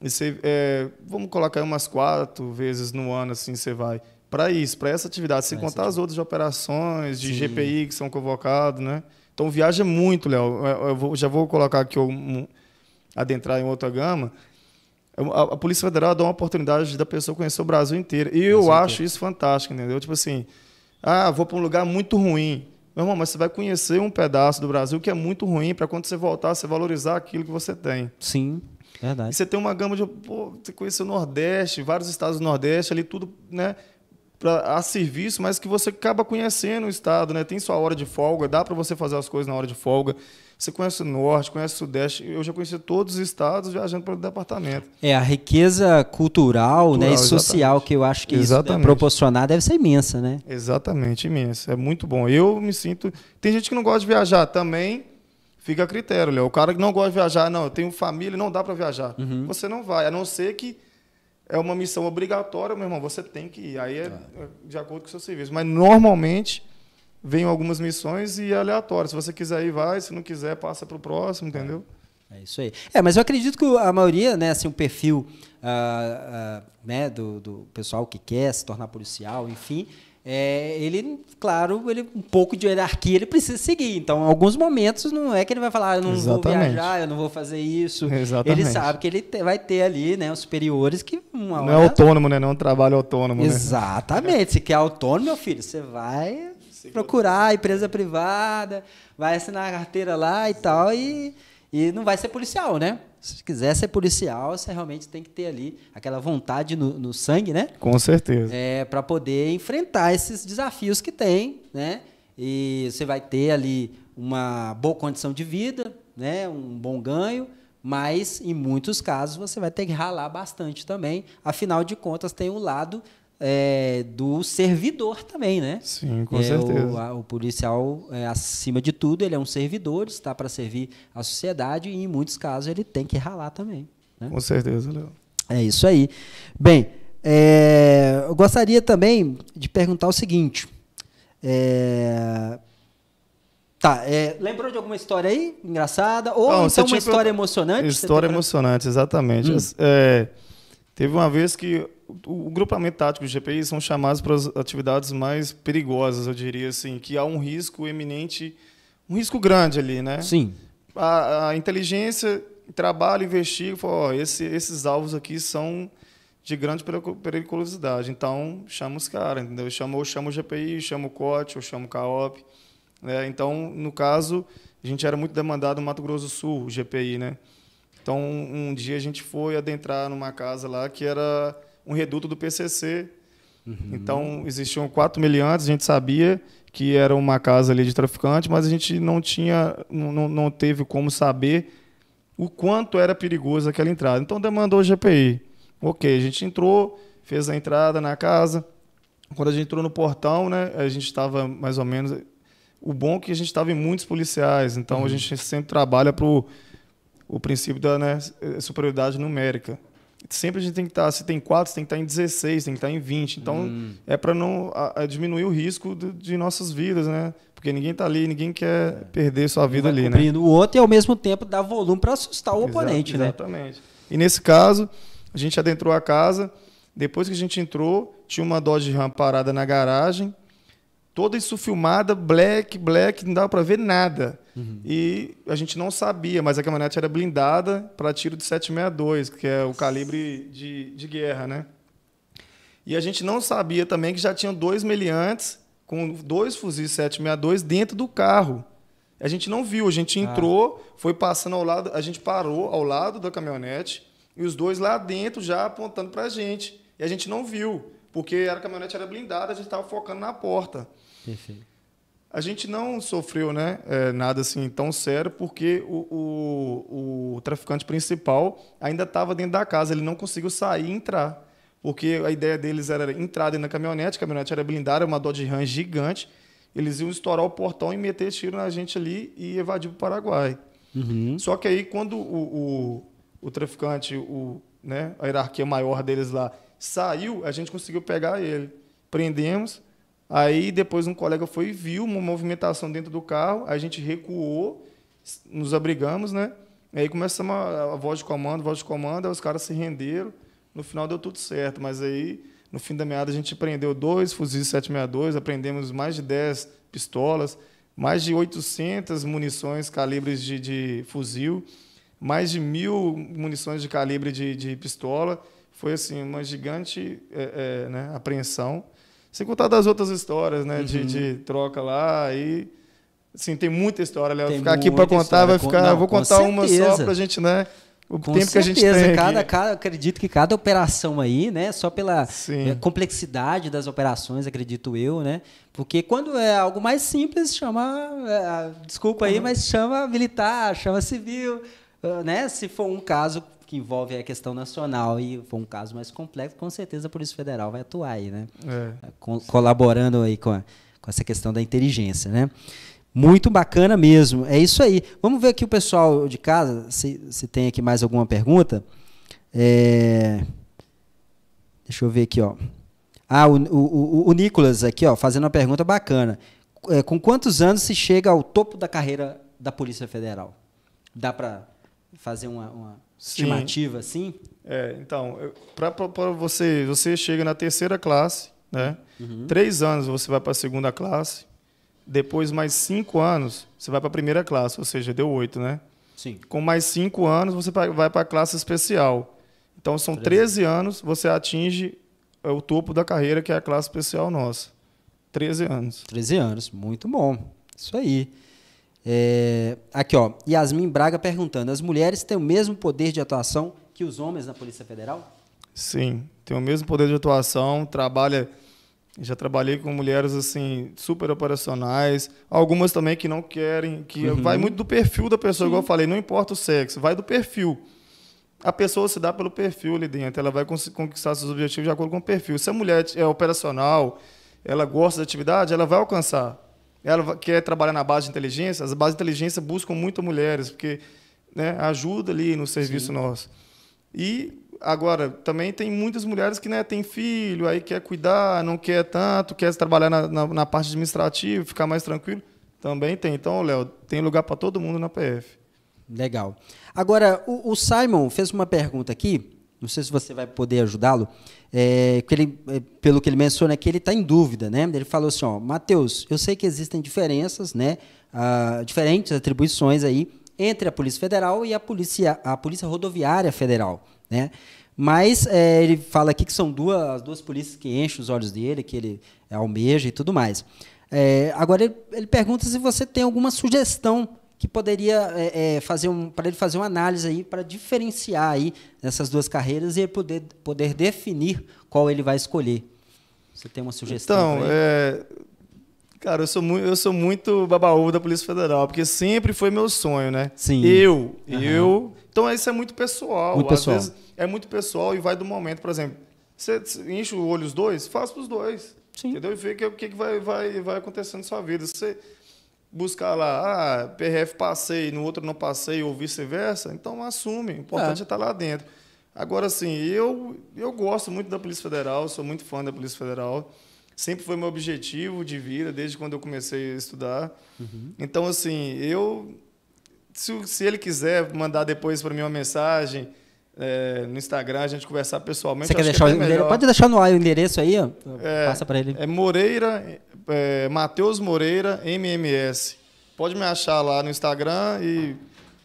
E você, é, vamos colocar umas quatro vezes no ano, assim, você vai. Para isso, para essa atividade, sem contar as outras de operações, de Sim. GPI que são convocados, né? Então viaja muito, Léo. Eu vou, já vou colocar aqui, um, adentrar em outra gama. A, a, Polícia Federal dá uma oportunidade da pessoa conhecer o Brasil inteiro. E eu acho isso fantástico, entendeu? Tipo assim, ah, vou para um lugar muito ruim. Meu irmão, mas você vai conhecer um pedaço do Brasil que é muito ruim para quando você voltar, você valorizar aquilo que você tem. Sim, verdade. E você tem uma gama de. Pô, você conheceu o Nordeste, vários estados do Nordeste, ali tudo, né? pra, a serviço, mas que você acaba conhecendo o estado, né? Tem sua hora de folga, dá para você fazer as coisas na hora de folga. Você conhece o norte, conhece o sudeste. Eu já conheci todos os estados viajando pelo departamento.
É, a riqueza cultural, cultural né, e social exatamente. que eu acho que é exatamente. isso
proporcionar deve ser imensa, né? Exatamente, imensa. É muito bom. Eu me sinto. Tem gente que não gosta de viajar também. Fica a critério, Léo. O cara que não gosta de viajar, não, eu tenho família, não dá para viajar. Uhum. Você não vai, a não ser que é uma missão obrigatória, meu irmão, você tem que ir. Aí é, é. é de acordo com o seu serviço. Mas normalmente vêm algumas missões e é aleatório. Se você quiser ir, vai. Se não quiser, passa para o próximo, é. entendeu? É. isso aí. É, mas eu
acredito que a maioria, né, assim, o perfil ah, ah, né, do, do pessoal que quer se tornar policial, enfim, é, ele, claro, ele, um pouco de hierarquia ele precisa seguir. Então, em alguns momentos, não é que ele vai falar, ah, eu não Exatamente. vou viajar, eu não vou fazer isso. Exatamente. Ele sabe que ele vai ter ali, né, os superiores que. não é hora... é
autônomo, né? Não é um trabalho autônonomo. Né?
Exatamente. Né? Se quer autônomo, meu filho, você vai Segura. procurar a empresa privada, vai assinar a carteira lá e tal, e, e não vai ser policial, né? se quiser ser policial, você realmente tem que ter ali aquela vontade no, no sangue, né?
Com certeza.
É, para poder enfrentar esses desafios que tem, né? E você vai ter ali uma boa condição de vida, né? Um bom ganho, mas em muitos casos você vai ter que ralar bastante também. Afinal de contas, tem um lado é, do servidor também, né? Sim, com é, certeza. O, a, o policial, é, acima de tudo, ele é um servidor, está para servir a sociedade e, em muitos casos, ele tem que ralar também. Né? Com certeza, Léo. É isso aí. Bem, é, eu gostaria também de perguntar o seguinte. É, tá, é, lembrou de alguma história aí engraçada? Ou Não, então uma história emocionante? História
emocionante, exatamente. Hum. É, Teve uma vez que o, o grupamento tático do GPI são chamados para as atividades mais perigosas, eu diria assim, que há um risco eminente, um risco grande ali, né? Sim. A, a inteligência trabalha, investiga, fala, ó, esse, esses alvos aqui são de grande periculosidade. Então, chama os caras, entendeu? Chama, ou chama o GPI, chama o COT, ou chama o CAOP. Né? Então, no caso, a gente era muito demandado no Mato Grosso do Sul, o GPI, né? Então, um dia a gente foi adentrar numa casa lá que era um reduto do PCC. Uhum. Então, existiam quatro meliantes, a gente sabia que era uma casa ali de traficante, mas a gente não tinha, não, não teve como saber o quanto era perigoso aquela entrada. Então, demandou o GPI. Ok, a gente entrou, fez a entrada na casa. Quando a gente entrou no portão, né, a gente estava mais ou menos... O bom é que a gente estava em muitos policiais, então uhum. a gente sempre trabalha para o princípio da né, superioridade numérica. Sempre a gente tem que estar, tá, se tem 4, tem que estar tá em 16, tem que estar tá em 20. Então, hum. é para não a, a diminuir o risco de nossas vidas, né? Porque ninguém está ali, ninguém quer é. perder sua vida ali, né? O outro e ao mesmo tempo dar volume para assustar o Exa oponente, exatamente. né? Exatamente. E nesse caso, a gente adentrou a casa. Depois que a gente entrou, tinha uma Dodge Ram parada na garagem. Toda isso filmada, black, black, não dava para ver nada. Uhum. E a gente não sabia, mas a caminhonete era blindada para tiro de 762, que é o calibre de, de guerra, né? E a gente não sabia também que já tinham dois meliantes com dois fuzis 762 dentro do carro. A gente não viu, a gente ah. entrou, ah. foi passando ao lado, a gente parou ao lado da caminhonete e os dois lá dentro já apontando para a gente. E a gente não viu, porque a caminhonete era blindada, a gente estava focando na porta. Perfeito. A gente não sofreu né, é, nada assim tão sério, porque o, o, o traficante principal ainda estava dentro da casa, ele não conseguiu sair e entrar. Porque a ideia deles era entrar dentro da caminhonete, a caminhonete era blindada, uma Dodge Ram gigante, eles iam estourar o portão e meter tiro na gente ali e evadir para o Paraguai. Uhum. Só que aí, quando o, o, o traficante, o, né, a hierarquia maior deles lá, saiu, a gente conseguiu pegar ele. Prendemos Aí depois um colega foi e viu uma movimentação dentro do carro, a gente recuou, nos abrigamos, né? aí começamos a, a voz de comando, voz de comando, aí os caras se renderam. No final deu tudo certo, mas aí no fim da meada a gente prendeu dois fuzis 762, apreendemos mais de 10 pistolas, mais de 800 munições calibres de, de fuzil, mais de mil munições de calibre de, de pistola. Foi assim uma gigante é, é, né, apreensão. Sem contar das outras histórias, né? Uhum. De, de, troca lá e. Assim, tem muita história, Léo. Ficar aqui para contar, história. vai ficar. Não, vou contar uma só a gente, né? O com tempo certeza. que a gente tem. Cada,
cada, acredito que cada operação aí, né? Só pela Sim. Eh, complexidade das operações, acredito eu, né? Porque quando é algo mais simples, chama. Eh, desculpa aí, uhum. mas chama militar, chama civil. Eh, né? Se for um caso que envolve a questão nacional e foi um caso mais complexo, com certeza a Polícia Federal vai atuar aí, né? É. colaborando aí com, a, com essa questão da inteligência, né? Muito bacana mesmo. É isso aí. Vamos ver aqui o pessoal de casa, se, se tem aqui mais alguma pergunta. É... Deixa eu ver aqui, ó. Ah, o, o, o, o Nicolas aqui, ó, fazendo uma pergunta bacana. É, com quantos anos se chega ao topo da carreira da Polícia Federal? Dá para fazer uma, uma estimativa,
Sim. assim? É, então, para você, você chega na terceira classe, né? Uhum. Três anos você vai para a segunda classe, depois mais cinco anos você vai para a primeira classe, ou seja, deu oito, né? Sim. Com mais cinco anos você vai para a classe especial. Então são 13 anos você atinge é, o topo da carreira, que é a classe especial nossa. 13 anos.
13 anos, muito bom. Isso aí. É, aqui, ó. Yasmin Braga perguntando: as mulheres têm o mesmo poder de atuação que os homens na Polícia Federal?
Sim, tem o mesmo poder de atuação, trabalha. Já trabalhei com mulheres assim super operacionais, algumas também que não querem, que uhum. vai muito do perfil da pessoa, Sim. igual eu falei, não importa o sexo, vai do perfil. A pessoa se dá pelo perfil ali dentro, ela vai conquistar seus objetivos de acordo com o perfil. Se a mulher é operacional, ela gosta da atividade, ela vai alcançar ela quer trabalhar na base de inteligência, as bases de inteligência buscam muito mulheres, porque né, ajuda ali no serviço Sim. nosso. E agora, também tem muitas mulheres que né, têm filho, aí quer cuidar, não quer tanto, quer trabalhar na, na, na parte administrativa, ficar mais tranquilo. Também tem. Então, Léo, tem lugar para todo mundo na PF. Legal. Agora, o, o Simon
fez uma pergunta aqui, não sei se você vai poder ajudá-lo é, que ele, é, pelo que ele menciona aqui, ele está em dúvida. Né? Ele falou assim, ó, Mateus, eu sei que existem diferenças, né, ah, diferentes atribuições aí entre a Polícia Federal e a Polícia, a Polícia Rodoviária Federal. Né? Mas é, ele fala aqui que são duas, as duas polícias que enchem os olhos dele, que ele almeja e tudo mais. É, agora, ele, ele pergunta se você tem alguma sugestão que poderia é, é, fazer um, para ele fazer uma análise aí para diferenciar aí essas duas carreiras e poder, poder definir qual ele vai escolher. Você tem uma sugestão? Então,
é, cara, eu sou muito, eu sou muito babaú da Polícia Federal, porque sempre foi meu sonho, né? Sim. Eu, uhum. eu. Então isso é muito pessoal. Muito Às pessoal. vezes é muito pessoal e vai do momento, por exemplo. Você enche o olho os dois, faça os dois. Sim. Entendeu? E vê é o que, que, que vai, vai, vai acontecer na sua vida. Você buscar lá, ah, PRF passei, no outro não passei, ou vice-versa, então assume. O importante é, estar é tá lá dentro. Agora, assim, eu, eu gosto muito da Polícia Federal, sou muito fã da Polícia Federal. Sempre foi meu objetivo de vida, desde quando eu comecei a estudar. Uhum. Então, assim, eu. Se, se ele quiser mandar depois para mim uma mensagem é, no Instagram, a gente conversar pessoalmente. Você quer é deixar é o endereço? Pode
deixar no ar o endereço aí, é,
passa para ele. É Moreira, é, Matheus Moreira MMS. Pode me achar lá no Instagram e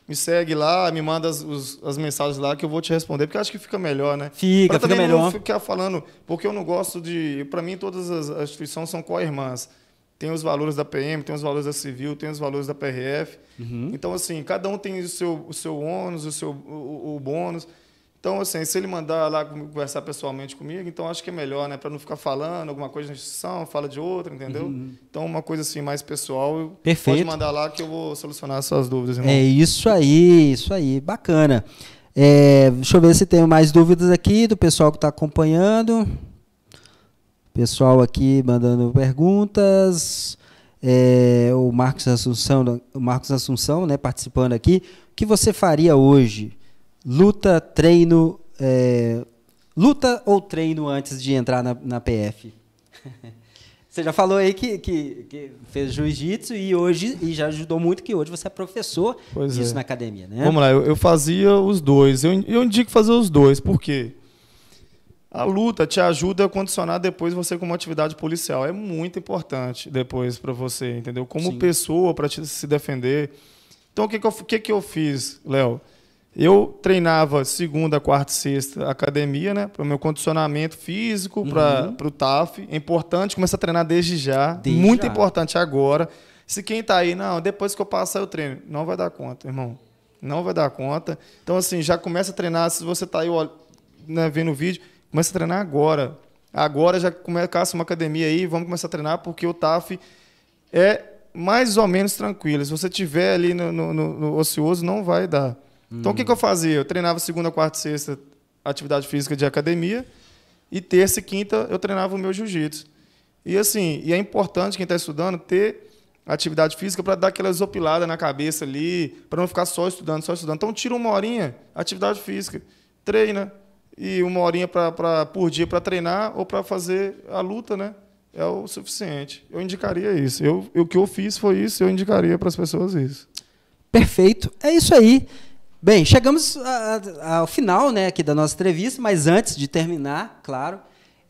me segue lá, me manda as, os, as mensagens lá que eu vou te responder, porque acho que fica melhor, né? Fica, pra fica melhor. Não ficar falando, porque eu não gosto de. Para mim, todas as, as instituições são co-irmãs tem os valores da PM, tem os valores da Civil, tem os valores da PRF. Uhum. Então, assim, cada um tem o seu, o seu ônus, o seu o, o bônus. Então, assim, se ele mandar lá conversar pessoalmente comigo, então acho que é melhor, né? Para não ficar falando alguma coisa na instituição, fala de outra, entendeu? Uhum. Então, uma coisa assim, mais pessoal, Perfeito. pode mandar lá que eu vou solucionar suas
dúvidas. Irmão. É isso aí, isso aí, bacana. É, deixa eu ver se tem mais dúvidas aqui do pessoal que está acompanhando. Pessoal aqui mandando perguntas. É, o Marcos Assunção, o Marcos Assunção, né, participando aqui. O que você faria hoje? Luta, treino, é, luta ou treino antes de entrar na, na PF? [LAUGHS] você já falou aí que, que, que fez jiu-jitsu e hoje e já
ajudou muito que hoje você é professor pois disso é. na academia, né? Vamos lá, eu, eu, fazia os dois. Eu, eu indico fazer os dois, por quê? Porque a luta te ajuda a condicionar depois você com uma atividade policial. É muito importante depois para você, entendeu? Como Sim. pessoa, para se defender. Então, o que, que, eu, que, que eu fiz, Léo? Eu treinava segunda, quarta e sexta academia, né? Para o meu condicionamento físico, uhum. para o TAF. É importante começar a treinar desde já. Desde muito já. importante agora. Se quem está aí, não, depois que eu passar eu treino. Não vai dar conta, irmão. Não vai dar conta. Então, assim, já começa a treinar. Se você está aí ó, né, vendo o vídeo Começa a treinar agora. Agora já começa uma academia aí, vamos começar a treinar, porque o TAF é mais ou menos tranquilo. Se você tiver ali no, no, no ocioso, não vai dar. Hum. Então, o que, hum. que eu fazia? Eu treinava segunda, quarta e sexta atividade física de academia e terça e quinta eu treinava o meu jiu-jitsu. E assim, e é importante quem está estudando ter atividade física para dar aquela zopilada na cabeça ali, para não ficar só estudando, só estudando. Então tira uma horinha, atividade física, treina, e uma horinha pra, pra, por dia para treinar ou para fazer a luta, né? É o suficiente. Eu indicaria isso. Eu, o que eu fiz foi isso, eu indicaria para as pessoas isso. Perfeito. É isso aí. Bem, chegamos a, a, ao
final né, aqui da nossa entrevista, mas antes de terminar, claro,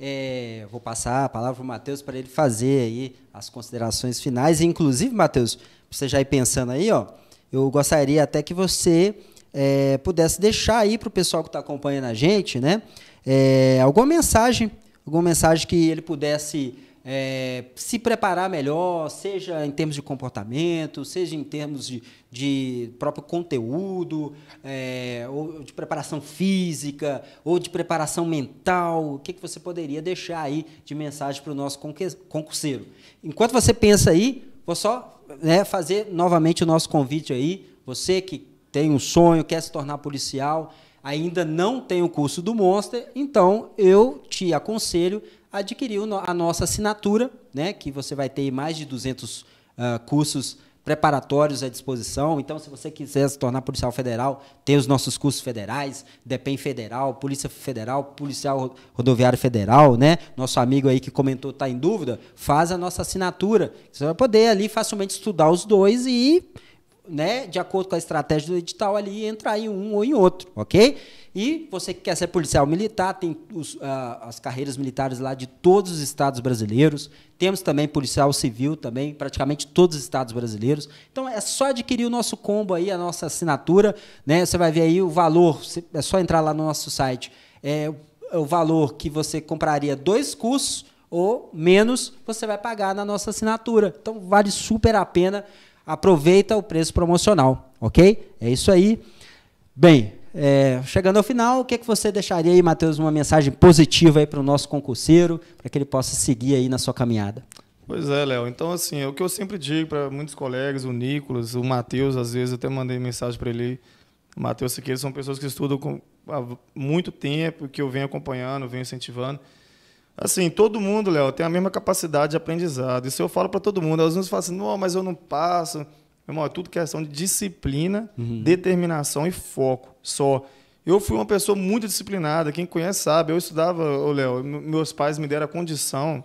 é, vou passar a palavra para o Matheus para ele fazer aí as considerações finais. E, inclusive, Matheus, você já ir pensando aí, ó, eu gostaria até que você é, pudesse deixar aí para o pessoal que está acompanhando a gente, né? É, alguma mensagem, alguma mensagem que ele pudesse é, se preparar melhor, seja em termos de comportamento, seja em termos de, de próprio conteúdo, é, ou de preparação física, ou de preparação mental. O que, que você poderia deixar aí de mensagem para o nosso concurseiro? Enquanto você pensa aí, vou só né, fazer novamente o nosso convite aí. Você que tem um sonho, quer se tornar policial, ainda não tem o curso do Monster, então eu te aconselho a adquirir a nossa assinatura, né, que você vai ter mais de 200 uh, ah, cursos preparatórios à disposição. Então, se você quiser se tornar policial federal, tem os nossos cursos federais, DEPEN Federal, Polícia Federal, Policial Rodoviário Federal, né? Nosso amigo aí que comentou está em dúvida, faz a nossa assinatura. Você vai poder ali facilmente estudar os dois e né, de acordo com a estratégia do edital ali, entrar em um ou em outro, ok? E você que quer ser policial militar, tem os, ah, as carreiras militares lá de todos os estados brasileiros. Temos também policial civil também, praticamente todos os estados brasileiros. Então é só adquirir o nosso combo aí, a nossa assinatura, né? Você vai ver aí o valor, é só entrar lá no nosso site. É, é o valor que você compraria dois cursos ou menos, você vai pagar na nossa assinatura. Então vale super a pena aproveita o preço promocional, ok? É isso aí. Bem, é, chegando ao final, o que, é que você deixaria aí, Matheus, uma mensagem positiva aí para o nosso concurseiro, para que ele possa seguir aí na sua caminhada?
Pois é, Léo. Então, assim, é o que eu sempre digo para muitos colegas, o Nicolas, o Matheus, às vezes até mandei mensagem para ele, o Matheus Siqueira, são pessoas que estudam há muito tempo, que eu venho acompanhando, venho incentivando. Assim, todo mundo, Léo, tem a mesma capacidade de aprendizado. Isso eu falo para todo mundo. Às vezes falo assim, não, mas eu não passo. Meu irmão, é tudo questão de disciplina, uhum. determinação e foco só. Eu fui uma pessoa muito disciplinada. Quem conhece sabe. Eu estudava, Léo, meus pais me deram a condição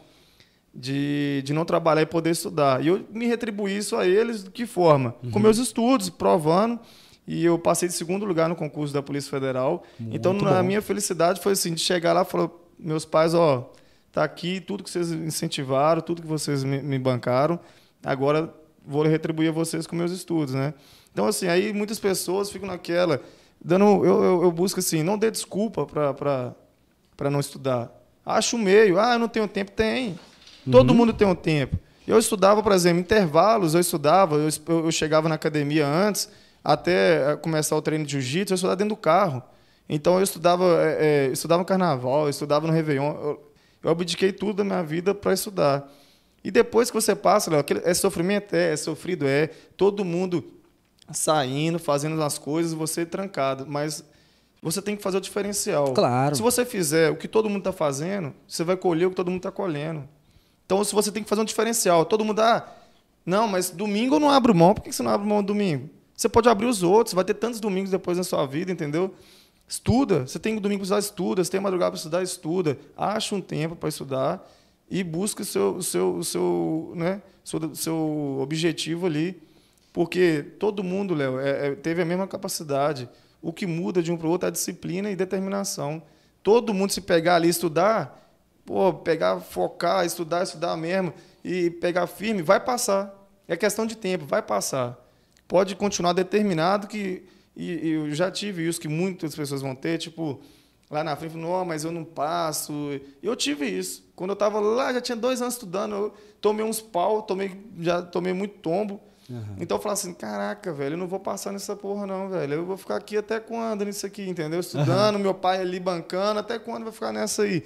de, de não trabalhar e poder estudar. E eu me retribuí isso a eles de que forma? Uhum. Com meus estudos, provando. E eu passei de segundo lugar no concurso da Polícia Federal. Então, muito então, bom. a minha felicidade foi assim, de chegar lá e falar, meus pais, ó, Está aqui tudo que vocês incentivaram, tudo que vocês me, me bancaram. Agora vou retribuir a vocês com meus estudos, né? Então, assim, aí muitas pessoas ficam naquela, dando, eu, eu, eu busco assim, não dê desculpa para não estudar. Acho o meio, ah, eu não tenho tempo, tem. Uhum. Todo mundo tem um tempo. Eu estudava, por exemplo, intervalos, eu estudava, eu, eu chegava na academia antes, até eh, começar o treino de jiu-jitsu, eu estudava dentro do carro. Então, eu estudava, é, estudava no carnaval, eu estudava no Réveillon, eu, eu abdiquei tudo na minha vida para estudar. E depois que você passa, Léo, é sofrimento? É, é sofrido? É. Todo mundo saindo, fazendo as coisas, você trancado. Mas você tem que fazer o diferencial. Claro. Se você fizer o que todo mundo está fazendo, você vai colher o que todo mundo está colhendo. Então, se você tem que fazer um diferencial, todo mundo, ah, não, mas domingo eu não abro mão. Por que você não abre mão domingo? Você pode abrir os outros, vai ter tantos domingos depois na sua vida, entendeu? Estuda. Você tem domingo para estudar, estuda. Você tem madrugada para estudar, estuda. Acha um tempo para estudar e busca o seu, o seu, o seu, né, seu, seu objetivo ali. Porque todo mundo, Léo, é, é, teve a mesma capacidade. O que muda de um para o outro é a disciplina e determinação. Todo mundo se pegar ali estudar, pô, pegar, focar, estudar, estudar mesmo e pegar firme, vai passar. É questão de tempo, vai passar. Pode continuar determinado que e, eu já tive isso que muitas pessoas vão ter, tipo, lá na frente, não, mas eu não passo. Eu tive isso. Quando eu estava lá, já tinha dois anos estudando, eu tomei uns pau, tomei, já tomei muito tombo. Uhum. Então eu falava assim, caraca, velho, eu não vou passar nessa porra não, velho. Eu vou ficar aqui até quando nisso aqui, entendeu? Estudando, uhum. meu pai ali bancando, até quando vai ficar nessa aí?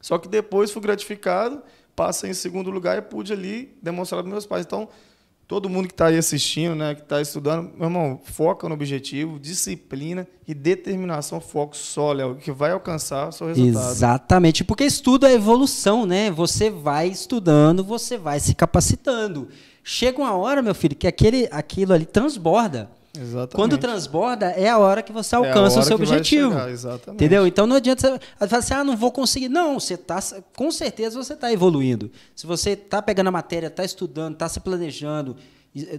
Só que depois fui gratificado, passei em segundo lugar e pude ali demonstrar para meus pais. Então, todo mundo que está aí assistindo, né, que está estudando, meu irmão, foca no objetivo, disciplina e determinação, foco só, Léo, que vai alcançar o seu resultado.
Exatamente, porque estudo é evolução, né? Você vai estudando, você vai se capacitando. Chega uma hora, meu filho, que aquele, aquilo ali transborda. Exatamente. Quando transborda, é a hora que você é alcança é o seu objetivo.
Chegar, exatamente.
Entendeu? Então não adianta você falar assim, ah, não vou conseguir. Não, você tá, com certeza você está evoluindo. Se você está pegando a matéria, está estudando, está se planejando,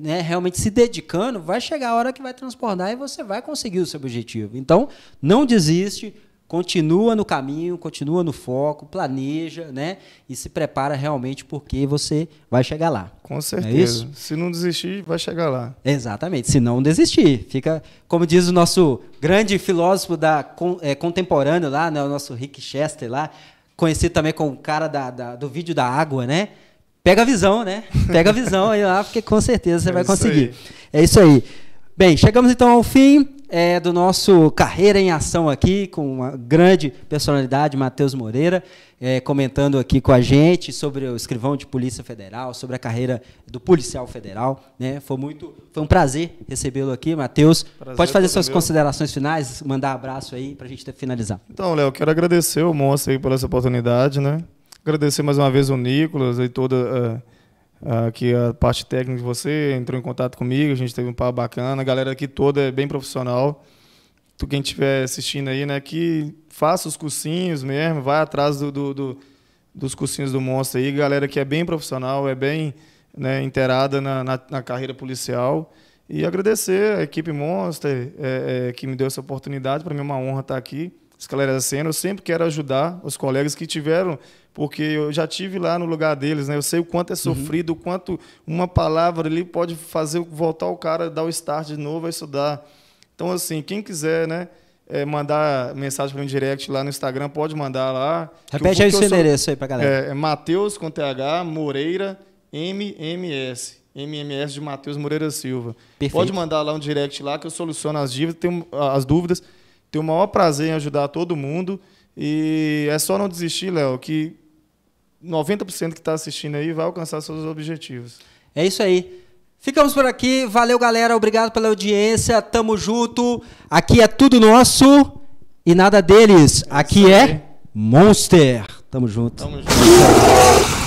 né, realmente se dedicando, vai chegar a hora que vai transbordar e você vai conseguir o seu objetivo. Então, não desiste, continua no caminho, continua no foco, planeja, né? E se prepara realmente porque você vai chegar lá. Com certeza. Não é se não desistir, vai chegar lá. Exatamente. Se não desistir, fica, como diz o nosso grande filósofo da é, contemporâneo lá, né? O nosso Rick Chester lá, conhecido também como o cara da, da, do vídeo da água, né? Pega a visão, né? Pega a visão aí lá, porque com certeza você [LAUGHS] é vai conseguir. Aí. É isso aí. Bem, chegamos então ao fim é, do nosso Carreira em Ação aqui, com uma grande personalidade, Matheus Moreira, é, comentando aqui com a gente sobre o escrivão de Polícia Federal, sobre a carreira do policial federal. Né? Foi, muito, foi um prazer recebê-lo aqui, Matheus. Pode fazer suas meu. considerações finais, mandar abraço aí para a gente finalizar.
Então, Léo, quero agradecer o Monstro aí por essa oportunidade, né? Agradecer mais uma vez o Nicolas e toda. Uh uh, que a parte técnica de você entrou em contato comigo, a gente teve um papo bacana. A galera aqui toda é bem profissional. Tu, quem estiver assistindo aí, né, que faça os cursinhos mesmo, vai atrás do, do, do dos cursinhos do Monstro aí. Galera que é bem profissional, é bem né, inteirada na, na, na, carreira policial. E agradecer a equipe Monster é, é, que me deu essa oportunidade. Para mim é uma honra estar aqui os galera cena, eu sempre quero ajudar os colegas que tiveram, porque eu já tive lá no lugar deles, né? Eu sei o quanto é sofrido, uhum. o quanto uma palavra ali pode fazer voltar o cara, dar o start de novo a estudar. Então, assim, quem quiser, né? É, mandar mensagem para mim direct lá no Instagram, pode mandar lá. Repete aí o seu endereço aí para galera. É, é Matheus com TH Moreira MMS. MMS de Matheus Moreira Silva. Perfeito. Pode mandar lá um direct lá que eu soluciono as dívidas, tenho ah, as dúvidas. Tenho o maior prazer em ajudar todo mundo. E é só não desistir, Léo, que 90% que está assistindo aí vai alcançar seus objetivos. É isso aí. Ficamos por aqui.
Valeu, galera. Obrigado pela audiência. Tamo junto. Aqui é tudo nosso e nada deles. É aqui é Monster. Tamo junto. Tamo junto.